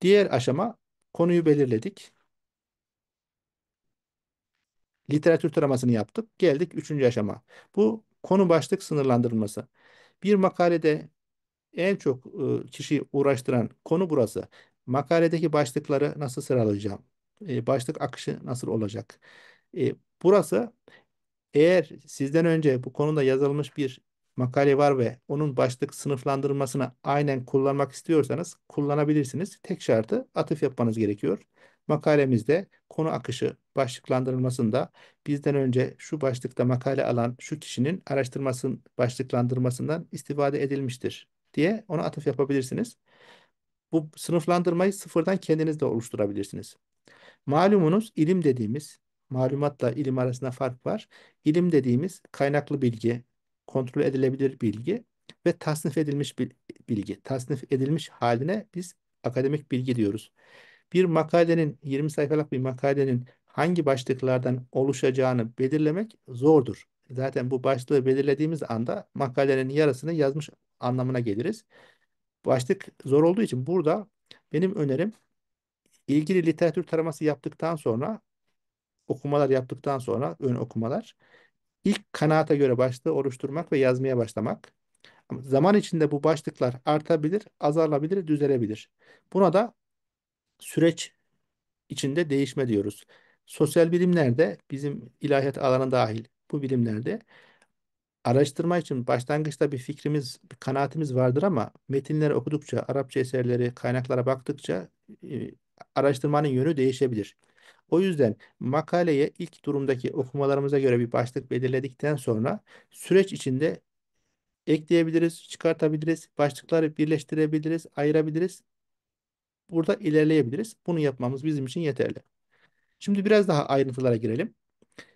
A: Diğer aşama konuyu belirledik. Literatür taramasını yaptık. Geldik üçüncü aşama. Bu konu başlık sınırlandırılması. Bir makalede en çok ıı, kişiyi uğraştıran konu burası. Makaledeki başlıkları nasıl sıralayacağım? E, başlık akışı nasıl olacak? E, burası eğer sizden önce bu konuda yazılmış bir makale var ve onun başlık sınıflandırmasına aynen kullanmak istiyorsanız kullanabilirsiniz. Tek şartı atıf yapmanız gerekiyor. Makalemizde konu akışı başlıklandırılmasında bizden önce şu başlıkta makale alan şu kişinin araştırmasının başlıklandırmasından istifade edilmiştir diye ona atıf yapabilirsiniz. Bu sınıflandırmayı sıfırdan kendiniz de oluşturabilirsiniz. Malumunuz ilim dediğimiz, malumatla ilim arasında fark var. İlim dediğimiz kaynaklı bilgi, kontrol edilebilir bilgi ve tasnif edilmiş bilgi. Tasnif edilmiş haline biz akademik bilgi diyoruz. Bir makalenin 20 sayfalık bir makalenin hangi başlıklardan oluşacağını belirlemek zordur. Zaten bu başlığı belirlediğimiz anda makalenin yarısını yazmış anlamına geliriz. Başlık zor olduğu için burada benim önerim ilgili literatür taraması yaptıktan sonra okumalar yaptıktan sonra ön okumalar İlk kanaata göre başlığı oluşturmak ve yazmaya başlamak. zaman içinde bu başlıklar artabilir, azalabilir, düzelebilir. Buna da süreç içinde değişme diyoruz. Sosyal bilimlerde bizim ilahiyat alanı dahil bu bilimlerde araştırma için başlangıçta bir fikrimiz, bir kanaatimiz vardır ama metinleri okudukça, Arapça eserleri, kaynaklara baktıkça e, araştırmanın yönü değişebilir. O yüzden makaleye ilk durumdaki okumalarımıza göre bir başlık belirledikten sonra süreç içinde ekleyebiliriz, çıkartabiliriz, başlıkları birleştirebiliriz, ayırabiliriz. Burada ilerleyebiliriz. Bunu yapmamız bizim için yeterli. Şimdi biraz daha ayrıntılara girelim.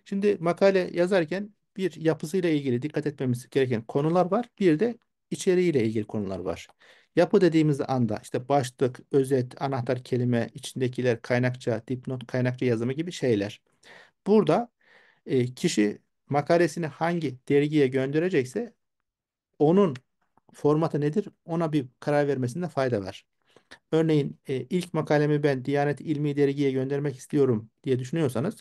A: Şimdi makale yazarken bir yapısıyla ilgili dikkat etmemiz gereken konular var. Bir de içeriğiyle ilgili konular var. Yapı dediğimiz anda işte başlık, özet, anahtar kelime, içindekiler, kaynakça, dipnot, kaynakça yazımı gibi şeyler. Burada e, kişi makalesini hangi dergiye gönderecekse onun formatı nedir ona bir karar vermesinde fayda var. Örneğin e, ilk makalemi ben Diyanet İlmi Dergi'ye göndermek istiyorum diye düşünüyorsanız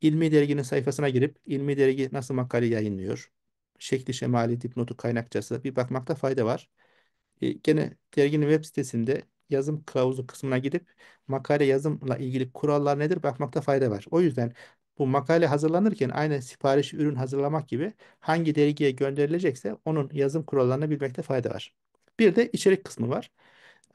A: İlmi Dergi'nin sayfasına girip İlmi Dergi nasıl makale yayınlıyor? Şekli şemali dipnotu kaynakçası bir bakmakta fayda var. E, gene derginin web sitesinde yazım kılavuzu kısmına gidip makale yazımla ilgili kurallar nedir bakmakta fayda var. O yüzden bu makale hazırlanırken aynı sipariş ürün hazırlamak gibi hangi dergiye gönderilecekse onun yazım kurallarını bilmekte fayda var. Bir de içerik kısmı var.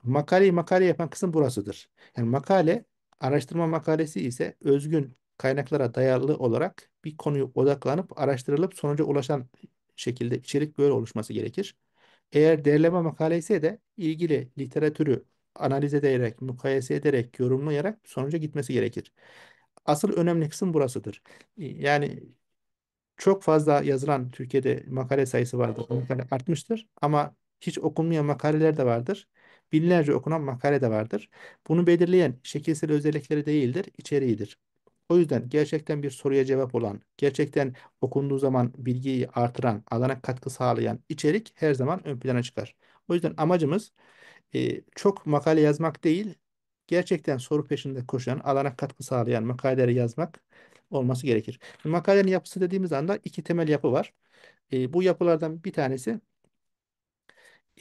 A: Makaleyi makale yapan kısım burasıdır. Yani makale araştırma makalesi ise özgün kaynaklara dayalı olarak bir konuyu odaklanıp araştırılıp sonuca ulaşan şekilde içerik böyle oluşması gerekir. Eğer derleme makale ise de ilgili literatürü analiz ederek, mukayese ederek, yorumlayarak sonuca gitmesi gerekir. Asıl önemli kısım burasıdır. Yani çok fazla yazılan Türkiye'de makale sayısı vardır. Makale artmıştır ama hiç okunmayan makaleler de vardır. Binlerce okunan makale de vardır. Bunu belirleyen şekilsel özellikleri değildir, içeriğidir. O yüzden gerçekten bir soruya cevap olan, gerçekten okunduğu zaman bilgiyi artıran, alana katkı sağlayan içerik her zaman ön plana çıkar. O yüzden amacımız e, çok makale yazmak değil, gerçekten soru peşinde koşan, alana katkı sağlayan makaleleri yazmak olması gerekir. Makalenin yapısı dediğimiz anda iki temel yapı var. E, bu yapılardan bir tanesi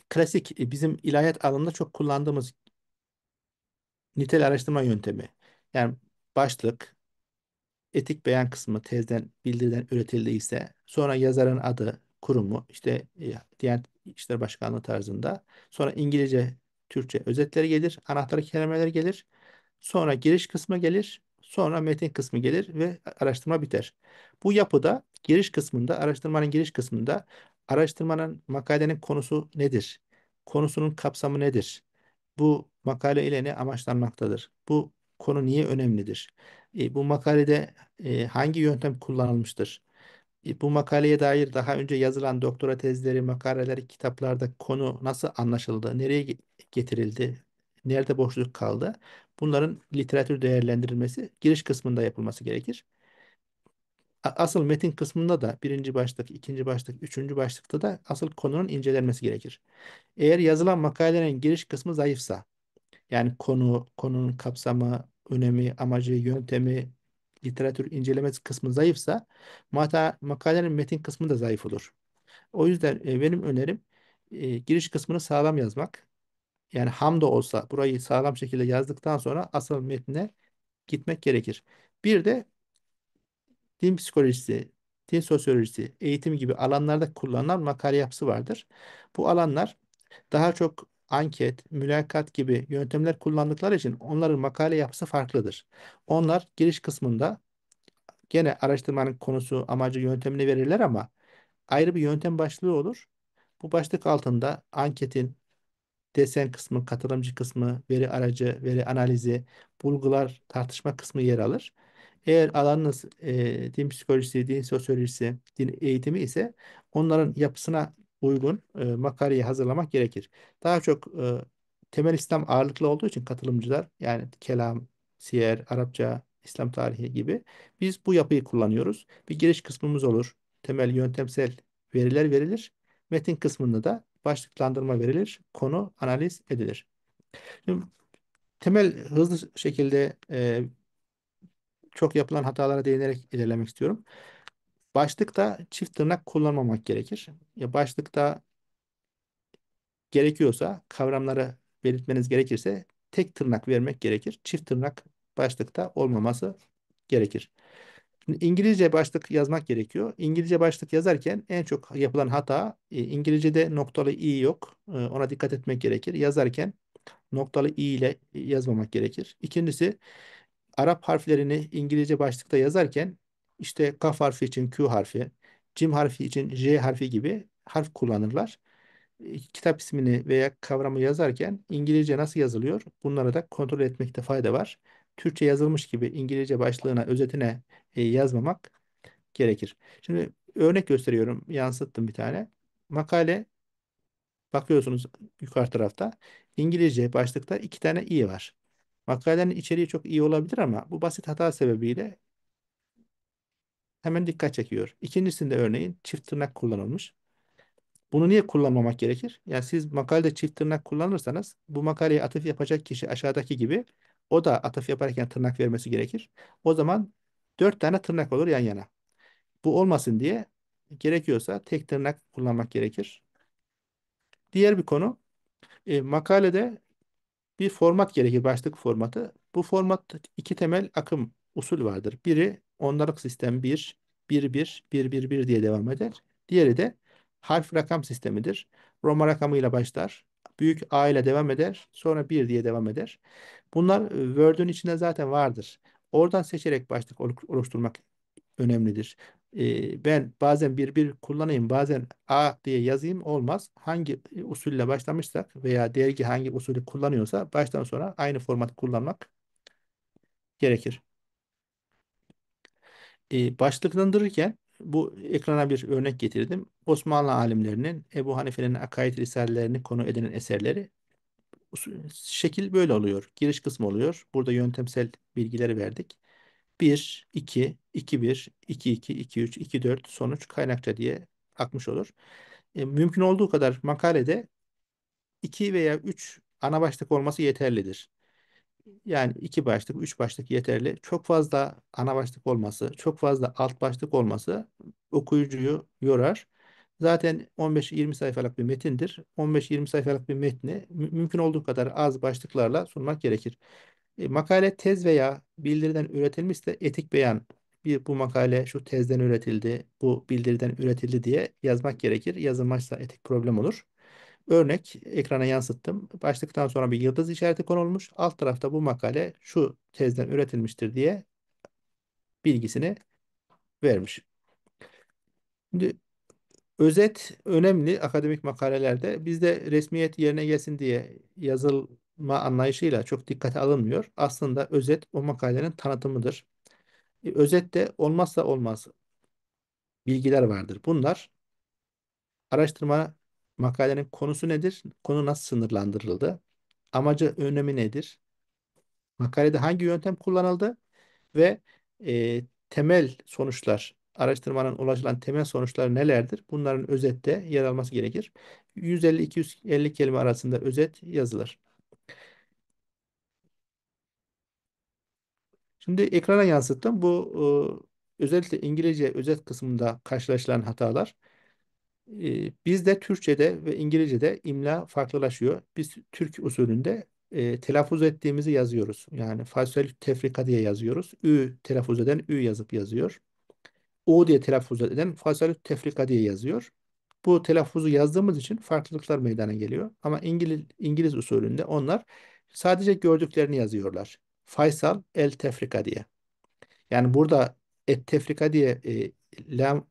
A: klasik e, bizim ilahiyat alanında çok kullandığımız nitel araştırma yöntemi. Yani başlık, etik beyan kısmı tezden bildirilen üretildiyse sonra yazarın adı, kurumu işte e, diğer Diyanet İşleri Başkanlığı tarzında sonra İngilizce, Türkçe özetleri gelir, anahtar kelimeler gelir. Sonra giriş kısmı gelir, sonra metin kısmı gelir ve araştırma biter. Bu yapıda giriş kısmında, araştırmanın giriş kısmında araştırmanın makalenin konusu nedir? Konusunun kapsamı nedir? Bu makale ile ne amaçlanmaktadır? Bu konu niye önemlidir? E, bu makalede e, hangi yöntem kullanılmıştır? E, bu makaleye dair daha önce yazılan doktora tezleri, makaleleri, kitaplarda konu nasıl anlaşıldı? Nereye getirildi? Nerede boşluk kaldı? Bunların literatür değerlendirilmesi giriş kısmında yapılması gerekir. Asıl metin kısmında da birinci başlık, ikinci başlık, üçüncü başlıkta da asıl konunun incelenmesi gerekir. Eğer yazılan makalenin giriş kısmı zayıfsa, yani konu, konunun kapsamı, önemi, amacı, yöntemi, literatür incelemesi kısmı zayıfsa mata, makalenin metin kısmı da zayıf olur. O yüzden e, benim önerim e, giriş kısmını sağlam yazmak. Yani ham da olsa burayı sağlam şekilde yazdıktan sonra asıl metne gitmek gerekir. Bir de din psikolojisi, din sosyolojisi, eğitim gibi alanlarda kullanılan makale yapısı vardır. Bu alanlar daha çok anket, mülakat gibi yöntemler kullandıkları için onların makale yapısı farklıdır. Onlar giriş kısmında gene araştırmanın konusu, amacı, yöntemini verirler ama ayrı bir yöntem başlığı olur. Bu başlık altında anketin desen kısmı, katılımcı kısmı, veri aracı, veri analizi, bulgular, tartışma kısmı yer alır. Eğer alanınız e, din psikolojisi, din sosyolojisi, din eğitimi ise onların yapısına uygun e, makaleyi hazırlamak gerekir. Daha çok e, temel İslam ağırlıklı olduğu için katılımcılar yani kelam, siyer, Arapça, İslam tarihi gibi biz bu yapıyı kullanıyoruz. Bir giriş kısmımız olur. Temel yöntemsel veriler verilir. Metin kısmında da başlıklandırma verilir. Konu analiz edilir. Şimdi, temel hızlı şekilde e, çok yapılan hatalara değinerek ilerlemek istiyorum. Başlıkta çift tırnak kullanmamak gerekir. Ya başlıkta gerekiyorsa kavramları belirtmeniz gerekirse tek tırnak vermek gerekir. Çift tırnak başlıkta olmaması gerekir. İngilizce başlık yazmak gerekiyor. İngilizce başlık yazarken en çok yapılan hata e, İngilizce'de noktalı i yok. E, ona dikkat etmek gerekir. Yazarken noktalı i ile yazmamak gerekir. İkincisi Arap harflerini İngilizce başlıkta yazarken işte kaf harfi için Q harfi, cim harfi için J harfi gibi harf kullanırlar. E, kitap ismini veya kavramı yazarken İngilizce nasıl yazılıyor? Bunlara da kontrol etmekte fayda var. Türkçe yazılmış gibi İngilizce başlığına, özetine e, yazmamak gerekir. Şimdi örnek gösteriyorum. Yansıttım bir tane. Makale bakıyorsunuz yukarı tarafta. İngilizce başlıkta iki tane i var. Makalenin içeriği çok iyi olabilir ama bu basit hata sebebiyle hemen dikkat çekiyor. İkincisinde örneğin çift tırnak kullanılmış. Bunu niye kullanmamak gerekir? Yani siz makalede çift tırnak kullanırsanız bu makaleye atıf yapacak kişi aşağıdaki gibi o da atıf yaparken tırnak vermesi gerekir. O zaman dört tane tırnak olur yan yana. Bu olmasın diye gerekiyorsa tek tırnak kullanmak gerekir. Diğer bir konu e, makalede bir format gerekir başlık formatı. Bu format iki temel akım usul vardır. Biri ondalık sistem 1, 1, 1, 1, 1, 1 diye devam eder. Diğeri de harf rakam sistemidir. Roma rakamıyla başlar. Büyük A ile devam eder. Sonra 1 diye devam eder. Bunlar e, Word'ün içinde zaten vardır. Oradan seçerek başlık oluşturmak önemlidir. E, ben bazen bir bir kullanayım, bazen A diye yazayım olmaz. Hangi e, usulle başlamışsak veya dergi hangi usulü kullanıyorsa baştan sonra aynı format kullanmak gerekir e, başlıklandırırken bu ekrana bir örnek getirdim. Osmanlı alimlerinin Ebu Hanife'nin akaid risalelerini konu edinen eserleri şekil böyle oluyor. Giriş kısmı oluyor. Burada yöntemsel bilgileri verdik. 1, 2, 2, 1, 2, 2, 2, 3, 2, 4 sonuç kaynakça diye akmış olur. E, mümkün olduğu kadar makalede 2 veya 3 ana başlık olması yeterlidir yani iki başlık, üç başlık yeterli. Çok fazla ana başlık olması, çok fazla alt başlık olması okuyucuyu yorar. Zaten 15-20 sayfalık bir metindir. 15-20 sayfalık bir metni mümkün olduğu kadar az başlıklarla sunmak gerekir. E, makale tez veya bildiriden üretilmişse etik beyan bir bu makale şu tezden üretildi, bu bildiriden üretildi diye yazmak gerekir. Yazılmazsa etik problem olur. Örnek ekrana yansıttım. Başlıktan sonra bir yıldız işareti konulmuş. Alt tarafta bu makale şu tezden üretilmiştir diye bilgisini vermiş. Şimdi özet önemli akademik makalelerde. Bizde resmiyet yerine gelsin diye yazılma anlayışıyla çok dikkate alınmıyor. Aslında özet o makalenin tanıtımıdır. E, özette olmazsa olmaz bilgiler vardır. Bunlar araştırma Makalenin konusu nedir? Konu nasıl sınırlandırıldı? Amacı, önemi nedir? Makalede hangi yöntem kullanıldı? Ve e, temel sonuçlar, araştırmanın ulaşılan temel sonuçlar nelerdir? Bunların özette yer alması gerekir. 150-250 kelime arasında özet yazılır. Şimdi ekrana yansıttım. Bu e, özellikle İngilizce özet kısmında karşılaşılan hatalar. E, ee, bizde Türkçe'de ve İngilizce'de imla farklılaşıyor. Biz Türk usulünde e, telaffuz ettiğimizi yazıyoruz. Yani fasül tefrika diye yazıyoruz. Ü telaffuz eden ü yazıp yazıyor. U diye telaffuz eden fasül tefrika diye yazıyor. Bu telaffuzu yazdığımız için farklılıklar meydana geliyor. Ama İngiliz, İngiliz usulünde onlar sadece gördüklerini yazıyorlar. Faysal el tefrika diye. Yani burada et tefrika diye e, lam,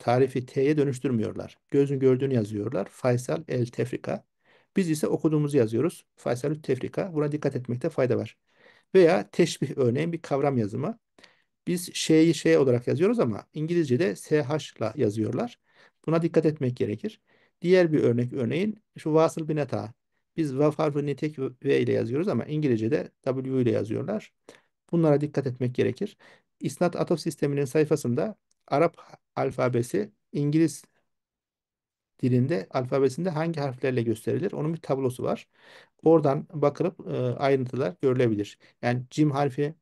A: tarifi T'ye dönüştürmüyorlar. Gözün gördüğünü yazıyorlar. Faysal el tefrika. Biz ise okuduğumuzu yazıyoruz. Faysal el tefrika. Buna dikkat etmekte fayda var. Veya teşbih örneğin bir kavram yazımı. Biz şeyi şey olarak yazıyoruz ama İngilizce'de SH yazıyorlar. Buna dikkat etmek gerekir. Diğer bir örnek örneğin şu vasıl binata. Biz vav harfi nitek V ile yazıyoruz ama İngilizce'de W ile yazıyorlar. Bunlara dikkat etmek gerekir. İsnat Atıf Sistemi'nin sayfasında Arap alfabesi İngiliz dilinde alfabesinde hangi harflerle gösterilir? Onun bir tablosu var. Oradan bakılıp e, ayrıntılar görülebilir. Yani cim harfi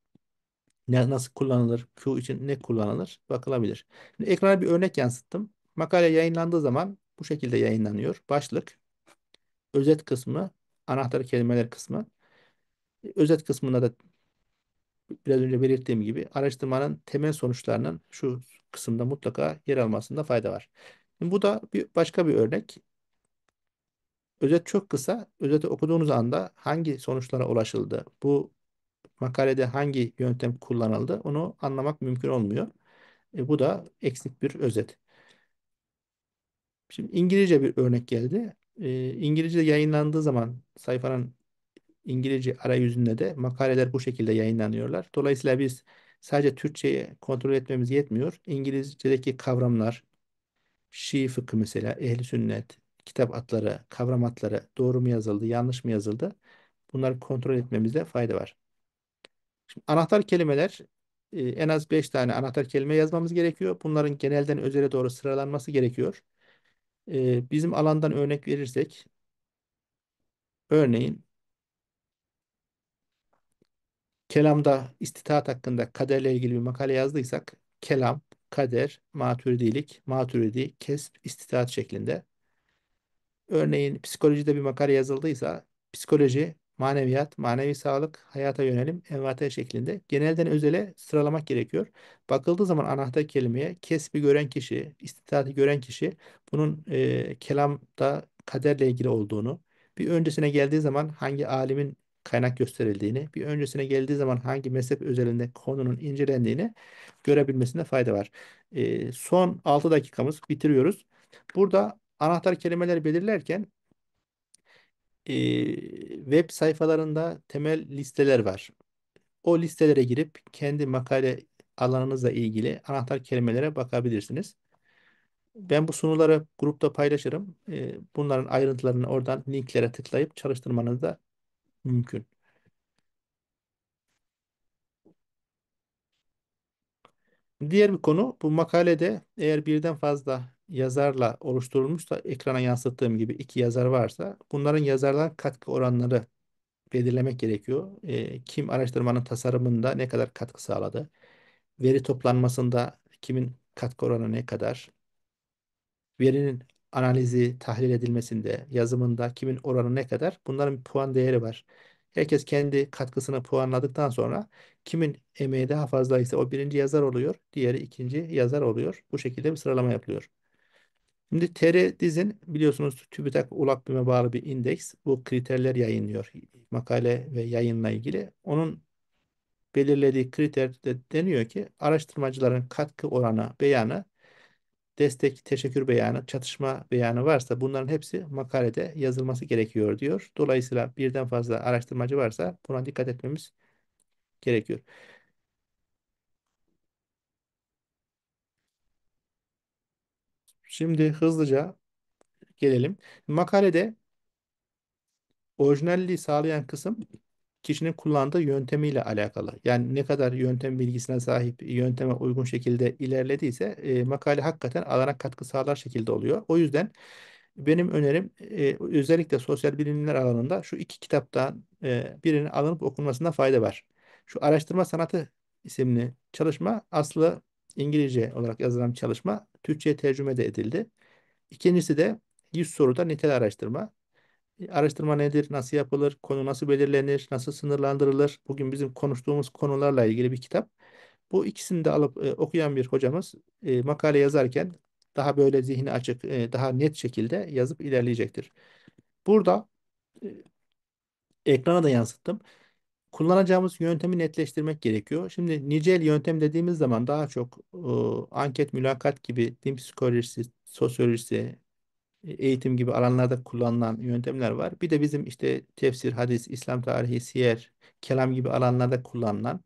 A: ne, nasıl kullanılır? Q için ne kullanılır? Bakılabilir. Şimdi ekrana bir örnek yansıttım. Makale yayınlandığı zaman bu şekilde yayınlanıyor. Başlık, özet kısmı, anahtar kelimeler kısmı. Özet kısmında da biraz önce belirttiğim gibi araştırmanın temel sonuçlarının şu kısımda mutlaka yer almasında fayda var. Şimdi bu da bir başka bir örnek. Özet çok kısa. Özeti okuduğunuz anda hangi sonuçlara ulaşıldı? Bu makalede hangi yöntem kullanıldı? Onu anlamak mümkün olmuyor. E, bu da eksik bir özet. Şimdi İngilizce bir örnek geldi. E, İngilizce yayınlandığı zaman sayfanın İngilizce arayüzünde de makaleler bu şekilde yayınlanıyorlar. Dolayısıyla biz sadece Türkçeyi kontrol etmemiz yetmiyor. İngilizce'deki kavramlar, Şii fıkhı mesela, ehli sünnet, kitap adları, kavram adları doğru mu yazıldı, yanlış mı yazıldı? Bunları kontrol etmemizde fayda var. Şimdi anahtar kelimeler e, en az 5 tane anahtar kelime yazmamız gerekiyor. Bunların genelden özele doğru sıralanması gerekiyor. E, bizim alandan örnek verirsek örneğin Kelamda istitaat hakkında kaderle ilgili bir makale yazdıysak kelam, kader, maturidilik, maturidi, kesp, istitaat şeklinde. Örneğin psikolojide bir makale yazıldıysa psikoloji, maneviyat, manevi sağlık, hayata yönelim, envate şeklinde genelden özele sıralamak gerekiyor. Bakıldığı zaman anahtar kelimeye kesbi gören kişi, istitaati gören kişi bunun e, kelamda kaderle ilgili olduğunu, bir öncesine geldiği zaman hangi alimin kaynak gösterildiğini, bir öncesine geldiği zaman hangi mezhep özelinde konunun incelendiğini görebilmesinde fayda var. E, son 6 dakikamız bitiriyoruz. Burada anahtar kelimeleri belirlerken e, web sayfalarında temel listeler var. O listelere girip kendi makale alanınızla ilgili anahtar kelimelere bakabilirsiniz. Ben bu sunuları grupta paylaşırım. Bunların ayrıntılarını oradan linklere tıklayıp çalıştırmanızda mümkün. Diğer bir konu bu makalede eğer birden fazla yazarla oluşturulmuşsa ekrana yansıttığım gibi iki yazar varsa bunların yazarlar katkı oranları belirlemek gerekiyor. E, kim araştırmanın tasarımında ne kadar katkı sağladı? Veri toplanmasında kimin katkı oranı ne kadar? Verinin analizi, tahlil edilmesinde, yazımında kimin oranı ne kadar bunların bir puan değeri var. Herkes kendi katkısını puanladıktan sonra kimin emeği daha fazla ise o birinci yazar oluyor, diğeri ikinci yazar oluyor. Bu şekilde bir sıralama yapılıyor. Şimdi tr dizin biliyorsunuz TÜBİTAK Ulak BİM'e bağlı bir indeks. Bu kriterler yayınlıyor. Makale ve yayınla ilgili. Onun belirlediği kriterde deniyor ki araştırmacıların katkı oranı, beyanı destek, teşekkür beyanı, çatışma beyanı varsa bunların hepsi makalede yazılması gerekiyor diyor. Dolayısıyla birden fazla araştırmacı varsa buna dikkat etmemiz gerekiyor. Şimdi hızlıca gelelim. Makalede orijinalliği sağlayan kısım kişinin kullandığı yöntemiyle alakalı. Yani ne kadar yöntem bilgisine sahip, yönteme uygun şekilde ilerlediyse e, makale hakikaten alana katkı sağlar şekilde oluyor. O yüzden benim önerim e, özellikle sosyal bilimler alanında şu iki kitaptan e, birinin alınıp okunmasında fayda var. Şu Araştırma Sanatı isimli çalışma aslı İngilizce olarak yazılan çalışma Türkçe'ye tercüme de edildi. İkincisi de 100 soruda nitel araştırma. E, araştırma nedir, nasıl yapılır, konu nasıl belirlenir, nasıl sınırlandırılır? Bugün bizim konuştuğumuz konularla ilgili bir kitap. Bu ikisini de alıp e, okuyan bir hocamız e, makale yazarken daha böyle zihni açık, e, daha net şekilde yazıp ilerleyecektir. Burada e, ekrana da yansıttım. Kullanacağımız yöntemi netleştirmek gerekiyor. Şimdi nicel yöntem dediğimiz zaman daha çok e, anket, mülakat gibi din psikolojisi, sosyolojisi, eğitim gibi alanlarda kullanılan yöntemler var. Bir de bizim işte tefsir, hadis, İslam tarihi, siyer, kelam gibi alanlarda kullanılan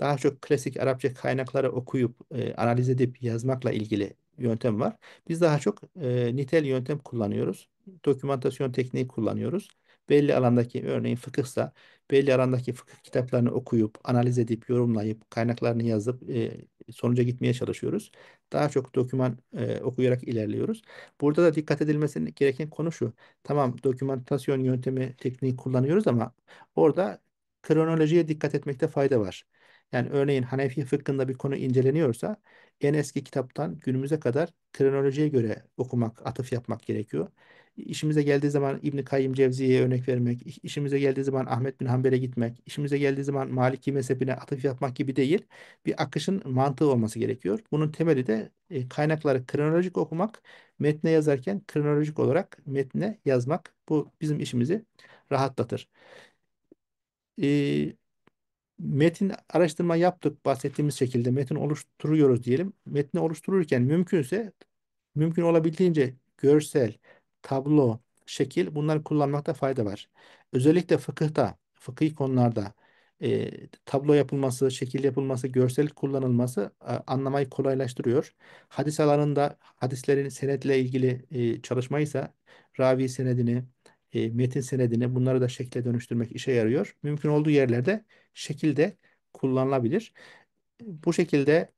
A: daha çok klasik Arapça kaynakları okuyup e, analiz edip yazmakla ilgili yöntem var. Biz daha çok e, nitel yöntem kullanıyoruz. Dokümantasyon tekniği kullanıyoruz. Belli alandaki örneğin fıkıhsa belli alandaki fıkıh kitaplarını okuyup, analiz edip, yorumlayıp, kaynaklarını yazıp e, sonuca gitmeye çalışıyoruz. Daha çok doküman e, okuyarak ilerliyoruz. Burada da dikkat edilmesi gereken konu şu. Tamam dokümantasyon yöntemi tekniği kullanıyoruz ama orada kronolojiye dikkat etmekte fayda var. Yani örneğin Hanefi fıkhında bir konu inceleniyorsa en eski kitaptan günümüze kadar kronolojiye göre okumak, atıf yapmak gerekiyor işimize geldiği zaman İbn Kayyim Cevziye'ye örnek vermek, işimize geldiği zaman Ahmet bin Hanbel'e gitmek, işimize geldiği zaman Maliki mezhebine atıf yapmak gibi değil, bir akışın mantığı olması gerekiyor. Bunun temeli de e, kaynakları kronolojik okumak, metne yazarken kronolojik olarak metne yazmak. Bu bizim işimizi rahatlatır. E, metin araştırma yaptık bahsettiğimiz şekilde metin oluşturuyoruz diyelim. Metni oluştururken mümkünse mümkün olabildiğince görsel, tablo, şekil bunları kullanmakta fayda var. Özellikle fıkıhta, fıkıh konularda e, tablo yapılması, şekil yapılması, görsel kullanılması e, anlamayı kolaylaştırıyor. Hadis alanında hadislerin senetle ilgili e, çalışma ise ravi senedini, e, metin senedini bunları da şekle dönüştürmek işe yarıyor. Mümkün olduğu yerlerde şekilde kullanılabilir. Bu şekilde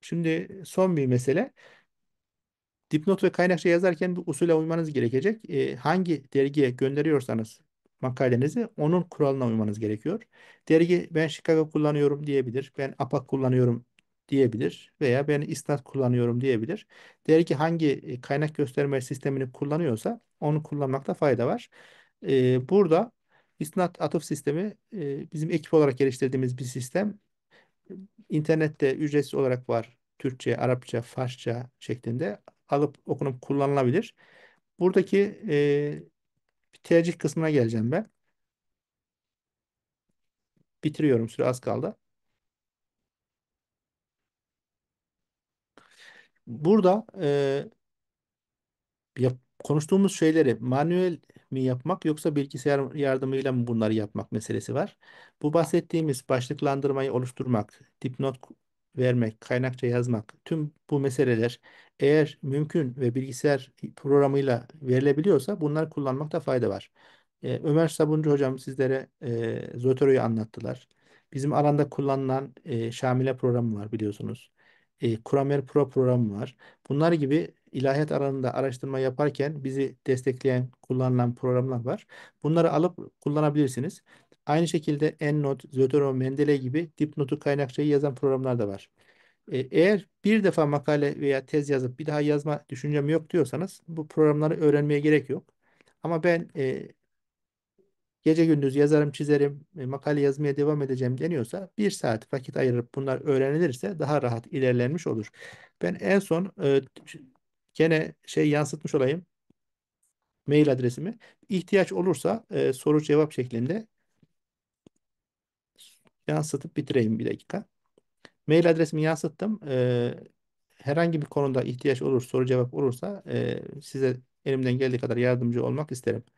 A: şimdi son bir mesele Dipnot ve kaynakça yazarken bir usule uymanız gerekecek. E, hangi dergiye gönderiyorsanız makalenizi onun kuralına uymanız gerekiyor. Dergi ben Chicago kullanıyorum diyebilir. Ben APAC kullanıyorum diyebilir veya ben istat kullanıyorum diyebilir. Dergi hangi e, kaynak gösterme sistemini kullanıyorsa onu kullanmakta fayda var. E, burada isnat atıf sistemi e, bizim ekip olarak geliştirdiğimiz bir sistem. İnternette ücretsiz olarak var. Türkçe, Arapça, Farsça şeklinde alıp okunup kullanılabilir. Buradaki e, tercih kısmına geleceğim ben. Bitiriyorum süre az kaldı. Burada e, yap, konuştuğumuz şeyleri manuel mi yapmak yoksa bilgisayar yardımıyla mı bunları yapmak meselesi var. Bu bahsettiğimiz başlıklandırmayı oluşturmak, dipnot vermek, kaynakça yazmak, tüm bu meseleler eğer mümkün ve bilgisayar programıyla verilebiliyorsa bunlar kullanmakta fayda var. Ee, Ömer Sabuncu hocam sizlere e, Zotero'yu anlattılar. Bizim alanda kullanılan e, Şamile programı var biliyorsunuz. E, Kuramer Pro programı var. Bunlar gibi ilahiyat alanında araştırma yaparken bizi destekleyen, kullanılan programlar var. Bunları alıp kullanabilirsiniz. Aynı şekilde EndNote, Zotero, Mendeley gibi dipnotu kaynakçayı yazan programlar da var. E, eğer bir defa makale veya tez yazıp bir daha yazma düşüncem yok diyorsanız bu programları öğrenmeye gerek yok. Ama ben e, gece gündüz yazarım, çizerim, e, makale yazmaya devam edeceğim deniyorsa bir saat vakit ayırıp bunlar öğrenilirse daha rahat ilerlenmiş olur. Ben en son e, gene şey yansıtmış olayım mail adresimi. İhtiyaç olursa e, soru cevap şeklinde yansıtıp bitireyim bir dakika. Mail adresimi yansıttım. Ee, herhangi bir konuda ihtiyaç olur, soru cevap olursa e, size elimden geldiği kadar yardımcı olmak isterim.